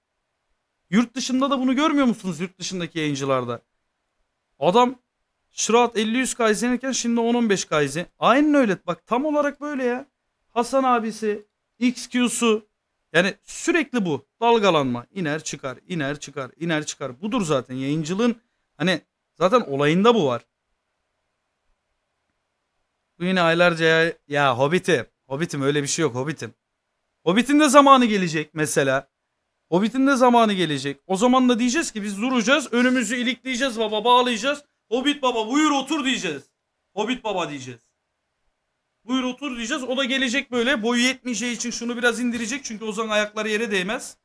Yurt dışında da bunu görmüyor musunuz yurt dışındaki yayıncılarda? Adam Şırat 50-100 K izlenirken şimdi 10-15 K izlen. Aynen öyle. Bak tam olarak böyle ya. Hasan abisi, XQ'su yani sürekli bu dalgalanma iner çıkar iner çıkar iner çıkar budur zaten yayıncılığın hani zaten olayında bu var. Bu yine aylarca ya, ya Hobbit'i Hobbit'im öyle bir şey yok Hobbit'im. Hobbit'in de zamanı gelecek mesela. Hobbit'in de zamanı gelecek. O zaman da diyeceğiz ki biz duracağız önümüzü ilikleyeceğiz baba bağlayacağız. Hobbit baba buyur otur diyeceğiz. Hobbit baba diyeceğiz. Buyur otur diyeceğiz. O da gelecek böyle. Boyu yetmeyeceği için şunu biraz indirecek. Çünkü o zaman ayakları yere değmez.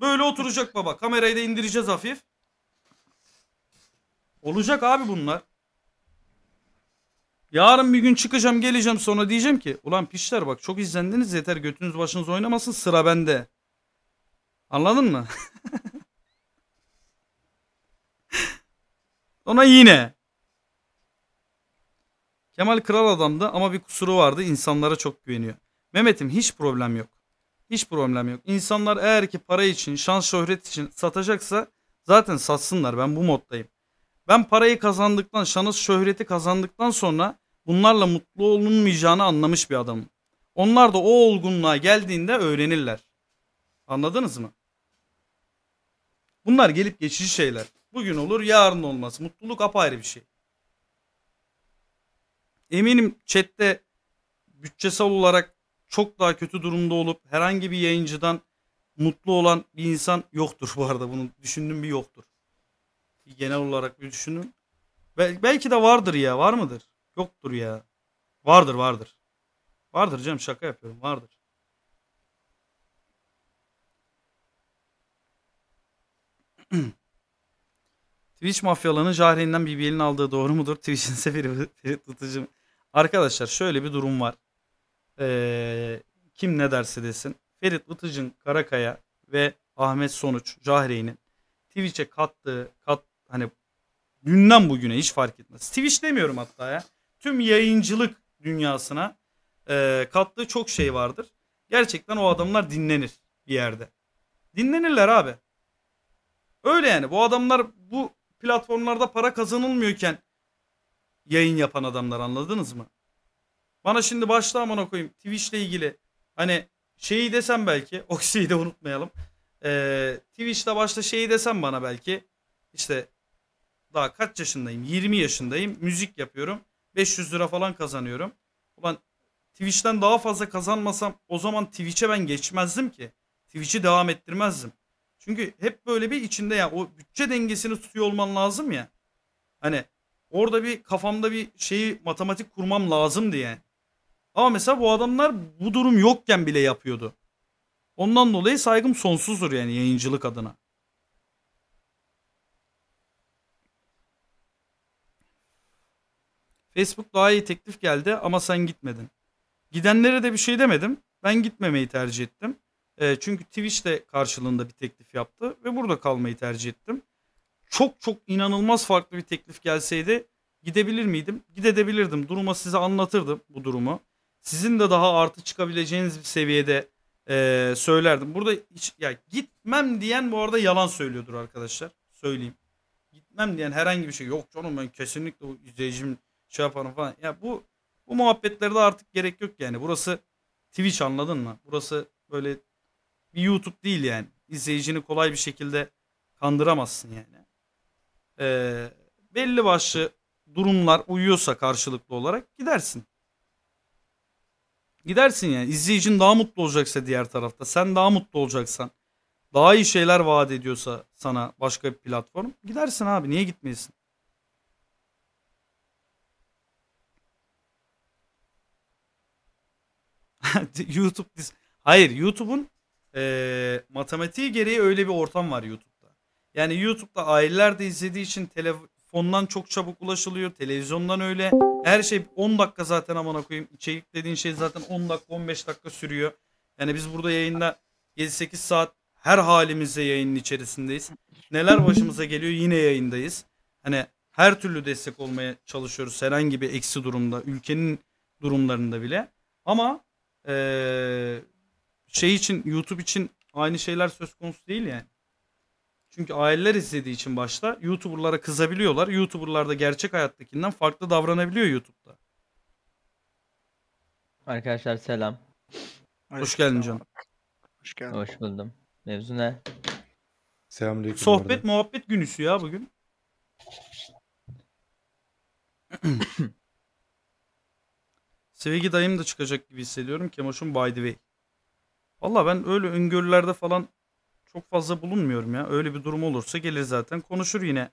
Böyle oturacak baba. Kamerayı da indireceğiz hafif. Olacak abi bunlar. Yarın bir gün çıkacağım geleceğim sonra diyeceğim ki ulan pişler bak çok izlendiniz yeter götünüz başınız oynamasın sıra bende. Anladın mı? Ona yine Kemal kral adamdı ama bir kusuru vardı. insanlara çok güveniyor. Mehmet'im hiç problem yok. Hiç problem yok. İnsanlar eğer ki para için, şans şöhret için satacaksa zaten satsınlar. Ben bu moddayım. Ben parayı kazandıktan, şans şöhreti kazandıktan sonra bunlarla mutlu olunmayacağını anlamış bir adamım. Onlar da o olgunluğa geldiğinde öğrenirler. Anladınız mı? Bunlar gelip geçici şeyler. Bugün olur yarın olmaz. Mutluluk apayrı bir şey eminim chatte bütçesel olarak çok daha kötü durumda olup herhangi bir yayıncıdan mutlu olan bir insan yoktur bu arada. Bunu düşündüm bir yoktur. Genel olarak bir düşünün. Bel- belki de vardır ya. Var mıdır? Yoktur ya. Vardır vardır. Vardır canım şaka yapıyorum. Vardır. Twitch mafyalarının Jahreyn'den BBL'in aldığı doğru mudur? Twitch'in seferi tutucu Arkadaşlar şöyle bir durum var. Ee, kim ne derse desin. Ferit Itıcın Karakaya ve Ahmet Sonuç Cahreyn'in Twitch'e kattığı kat hani dünden bugüne hiç fark etmez. Twitch demiyorum hatta ya. Tüm yayıncılık dünyasına e, kattığı çok şey vardır. Gerçekten o adamlar dinlenir bir yerde. Dinlenirler abi. Öyle yani bu adamlar bu platformlarda para kazanılmıyorken yayın yapan adamlar anladınız mı? Bana şimdi başla amına koyayım ile ilgili hani şeyi desem belki Oxy'yi de unutmayalım. Ee, Twitch'te başta şeyi desem bana belki işte daha kaç yaşındayım? 20 yaşındayım. Müzik yapıyorum. 500 lira falan kazanıyorum. Ulan Twitch'ten daha fazla kazanmasam o zaman Twitch'e ben geçmezdim ki. Twitch'i devam ettirmezdim. Çünkü hep böyle bir içinde ya o bütçe dengesini tutuyor olman lazım ya. Hani Orada bir kafamda bir şeyi matematik kurmam lazım diye. Ama mesela bu adamlar bu durum yokken bile yapıyordu. Ondan dolayı saygım sonsuzdur yani yayıncılık adına. Facebook daha iyi teklif geldi ama sen gitmedin. Gidenlere de bir şey demedim. Ben gitmemeyi tercih ettim. E, çünkü Twitch de karşılığında bir teklif yaptı ve burada kalmayı tercih ettim çok çok inanılmaz farklı bir teklif gelseydi gidebilir miydim? Gidebilirdim. Duruma size anlatırdım bu durumu. Sizin de daha artı çıkabileceğiniz bir seviyede e, söylerdim. Burada hiç ya gitmem diyen bu arada yalan söylüyordur arkadaşlar. Söyleyeyim. Gitmem diyen herhangi bir şey yok canım ben kesinlikle o izleyicim şey yaparım falan. Ya bu bu muhabbetlerde artık gerek yok yani. Burası Twitch anladın mı? Burası böyle bir YouTube değil yani. İzleyicini kolay bir şekilde kandıramazsın yani e, belli başlı durumlar uyuyorsa karşılıklı olarak gidersin. Gidersin yani. izleyicin daha mutlu olacaksa diğer tarafta. Sen daha mutlu olacaksan. Daha iyi şeyler vaat ediyorsa sana başka bir platform. Gidersin abi. Niye gitmeyesin? YouTube Hayır YouTube'un e, matematiği gereği öyle bir ortam var YouTube. Yani YouTube'da aileler de izlediği için telefondan çok çabuk ulaşılıyor. Televizyondan öyle. Her şey 10 dakika zaten amına koyayım. İçerik dediğin şey zaten 10 dakika 15 dakika sürüyor. Yani biz burada yayında 7-8 saat her halimizde yayının içerisindeyiz. Neler başımıza geliyor yine yayındayız. Hani her türlü destek olmaya çalışıyoruz herhangi bir eksi durumda ülkenin durumlarında bile. Ama ee, şey için YouTube için aynı şeyler söz konusu değil yani. Çünkü aileler izlediği için başta YouTuber'lara kızabiliyorlar. YouTuber'lar da gerçek hayattakinden farklı davranabiliyor YouTube'da. Arkadaşlar selam. Hoş geldin canım. Hoş geldin. Hoş buldum. Mevzu ne? Selamünaleyküm. Sohbet orada. muhabbet günüsü ya bugün. Sevgi dayım da çıkacak gibi hissediyorum. Kemoş'un by the way. Valla ben öyle öngörülerde falan çok fazla bulunmuyorum ya. Öyle bir durum olursa gelir zaten. Konuşur yine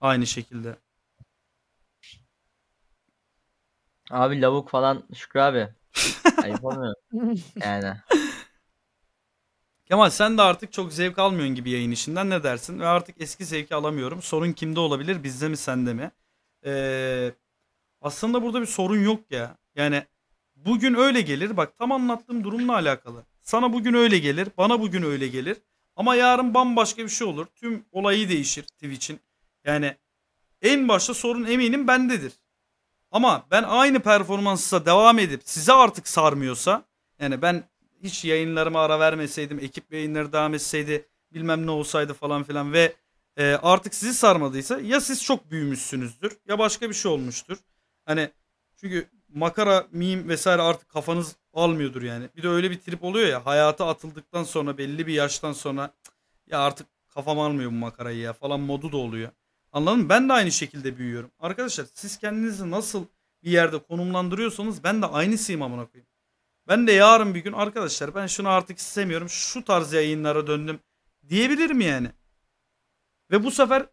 aynı şekilde. Abi lavuk falan Şükrü abi. Ayıp olmuyor. Yani. Kemal sen de artık çok zevk almıyorsun gibi yayın işinden ne dersin? Ve artık eski zevki alamıyorum. Sorun kimde olabilir? Bizde mi sende mi? Ee, aslında burada bir sorun yok ya. Yani bugün öyle gelir. Bak tam anlattığım durumla alakalı. Sana bugün öyle gelir, bana bugün öyle gelir. Ama yarın bambaşka bir şey olur. Tüm olayı değişir Twitch'in. Yani en başta sorun eminim bendedir. Ama ben aynı performansla devam edip size artık sarmıyorsa yani ben hiç yayınlarıma ara vermeseydim, ekip yayınları devam etseydi bilmem ne olsaydı falan filan ve e, artık sizi sarmadıysa ya siz çok büyümüşsünüzdür ya başka bir şey olmuştur. Hani çünkü makara, meme vesaire artık kafanız almıyordur yani. Bir de öyle bir trip oluyor ya hayata atıldıktan sonra belli bir yaştan sonra ya artık kafam almıyor bu makarayı ya falan modu da oluyor. Anladın mı? Ben de aynı şekilde büyüyorum. Arkadaşlar siz kendinizi nasıl bir yerde konumlandırıyorsanız ben de aynısıyım amına koyayım. Ben de yarın bir gün arkadaşlar ben şunu artık istemiyorum. Şu tarz yayınlara döndüm diyebilirim yani. Ve bu sefer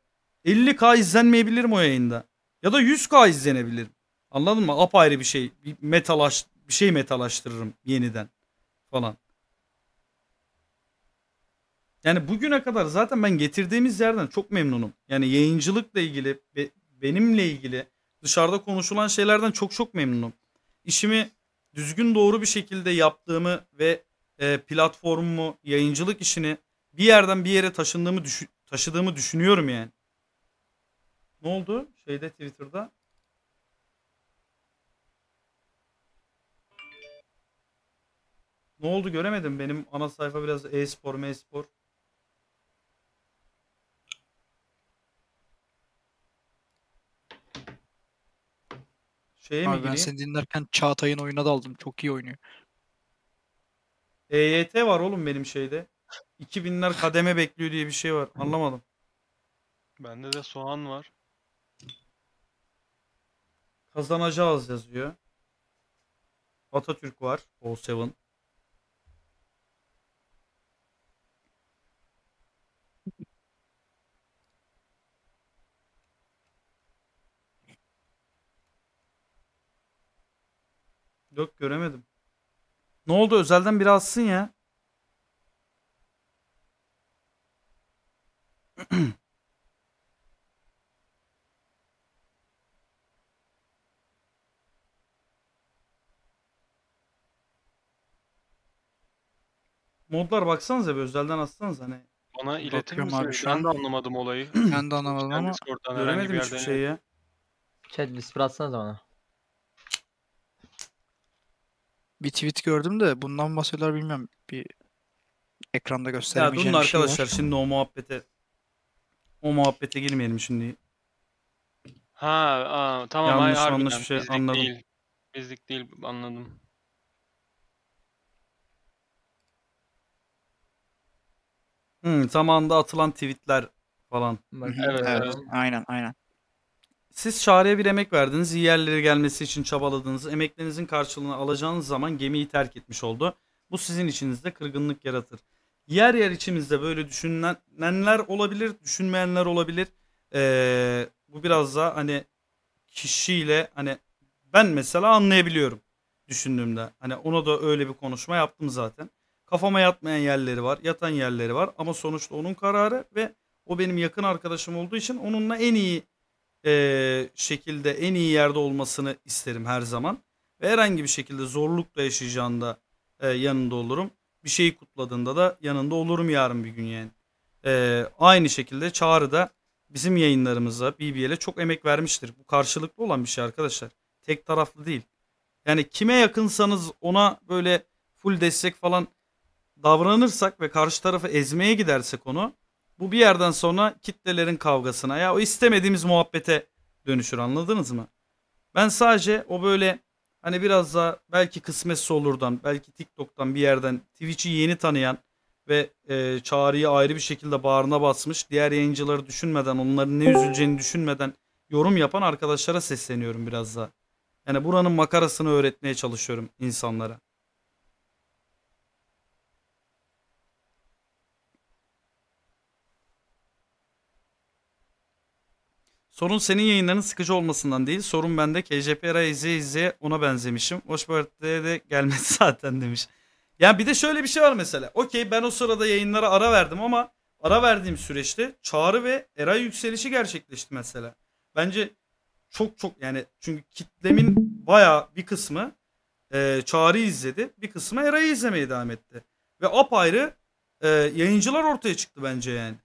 50k izlenmeyebilirim o yayında. Ya da 100k izlenebilirim. Anladın mı? Apayrı bir şey. Bir metalaşma bir şey metalaştırırım yeniden falan. Yani bugüne kadar zaten ben getirdiğimiz yerden çok memnunum. Yani yayıncılıkla ilgili ve benimle ilgili dışarıda konuşulan şeylerden çok çok memnunum. İşimi düzgün doğru bir şekilde yaptığımı ve e, platformumu, yayıncılık işini bir yerden bir yere taşındığımı düşün, taşıdığımı düşünüyorum yani. Ne oldu? Şeyde Twitter'da Ne oldu göremedim. Benim ana sayfa biraz e-spor, m-spor. Şeye mi Abi ben gireyim? seni dinlerken Çağatay'ın oyuna daldım. Çok iyi oynuyor. EYT var oğlum benim şeyde. 2000'ler kademe bekliyor diye bir şey var. Anlamadım. Bende de soğan var. Kazanacağız yazıyor. Atatürk var. O Seven. Yok göremedim. Ne oldu özelden biri atsın ya. Modlar baksanıza bir özelden atsanız hani. Bana iletir Bakıyorum misin? şu Ben de anlamadım olayı. Ben de anlamadım ama Discord'dan bir Göremedim yerden. hiçbir şey ya. Chat whisper atsanıza bana. bir tweet gördüm de bundan bahsediyorlar bilmiyorum. Bir ekranda Ya durun gösteremeyeceğim bir şey arkadaşlar şimdi o muhabbete o muhabbete girmeyelim şimdi. Ha, aa, tamam Yanlış, hayır, harbiden yanlış bir şey anladım. değil. Bizlik değil anladım. Hı, hmm, zamanında atılan tweetler falan. Bak, Evet, evet. aynen aynen. Siz çareye bir emek verdiniz, iyi yerlere gelmesi için çabaladınız, emeklerinizin karşılığını alacağınız zaman gemiyi terk etmiş oldu. Bu sizin içinizde kırgınlık yaratır. Yer yer içimizde böyle düşünenler olabilir, düşünmeyenler olabilir. Ee, bu biraz daha hani kişiyle hani ben mesela anlayabiliyorum düşündüğümde. Hani ona da öyle bir konuşma yaptım zaten. Kafama yatmayan yerleri var, yatan yerleri var ama sonuçta onun kararı ve o benim yakın arkadaşım olduğu için onunla en iyi e, şekilde en iyi yerde olmasını isterim her zaman. Ve herhangi bir şekilde zorlukla yaşayacağında e, yanında olurum. Bir şeyi kutladığında da yanında olurum yarın bir gün yani. E, aynı şekilde Çağrı da bizim yayınlarımıza, BBL'e çok emek vermiştir. Bu karşılıklı olan bir şey arkadaşlar. Tek taraflı değil. Yani kime yakınsanız ona böyle full destek falan davranırsak ve karşı tarafı ezmeye gidersek onu bu bir yerden sonra kitlelerin kavgasına ya o istemediğimiz muhabbete dönüşür anladınız mı? Ben sadece o böyle hani biraz da belki kısmetse olurdan belki TikTok'tan bir yerden Twitch'i yeni tanıyan ve e, çağrıyı ayrı bir şekilde bağrına basmış diğer yayıncıları düşünmeden onların ne üzüleceğini düşünmeden yorum yapan arkadaşlara sesleniyorum biraz da Yani buranın makarasını öğretmeye çalışıyorum insanlara. Sorun senin yayınların sıkıcı olmasından değil. Sorun bende. KJP Era izleye izleye ona benzemişim. Hoş birthday de gelmedi zaten demiş. Yani bir de şöyle bir şey var mesela. Okey ben o sırada yayınlara ara verdim ama ara verdiğim süreçte Çağrı ve era yükselişi gerçekleşti mesela. Bence çok çok yani çünkü kitlemin baya bir kısmı e, Çağrı izledi. Bir kısmı Eray'ı izlemeye devam etti. Ve apayrı e, yayıncılar ortaya çıktı bence yani.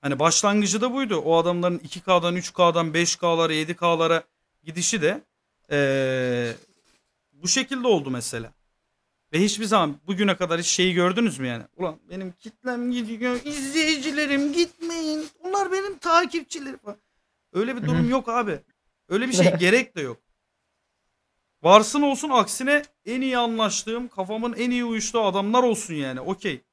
Hani başlangıcı da buydu. O adamların 2K'dan 3K'dan 5K'lara 7K'lara gidişi de ee, bu şekilde oldu mesela. Ve hiçbir zaman bugüne kadar hiç şeyi gördünüz mü yani? Ulan benim kitlem gidiyor, izleyicilerim gitmeyin. Onlar benim takipçilerim. Öyle bir durum yok abi. Öyle bir şey gerek de yok. Varsın olsun aksine en iyi anlaştığım, kafamın en iyi uyuştuğu adamlar olsun yani. Okey.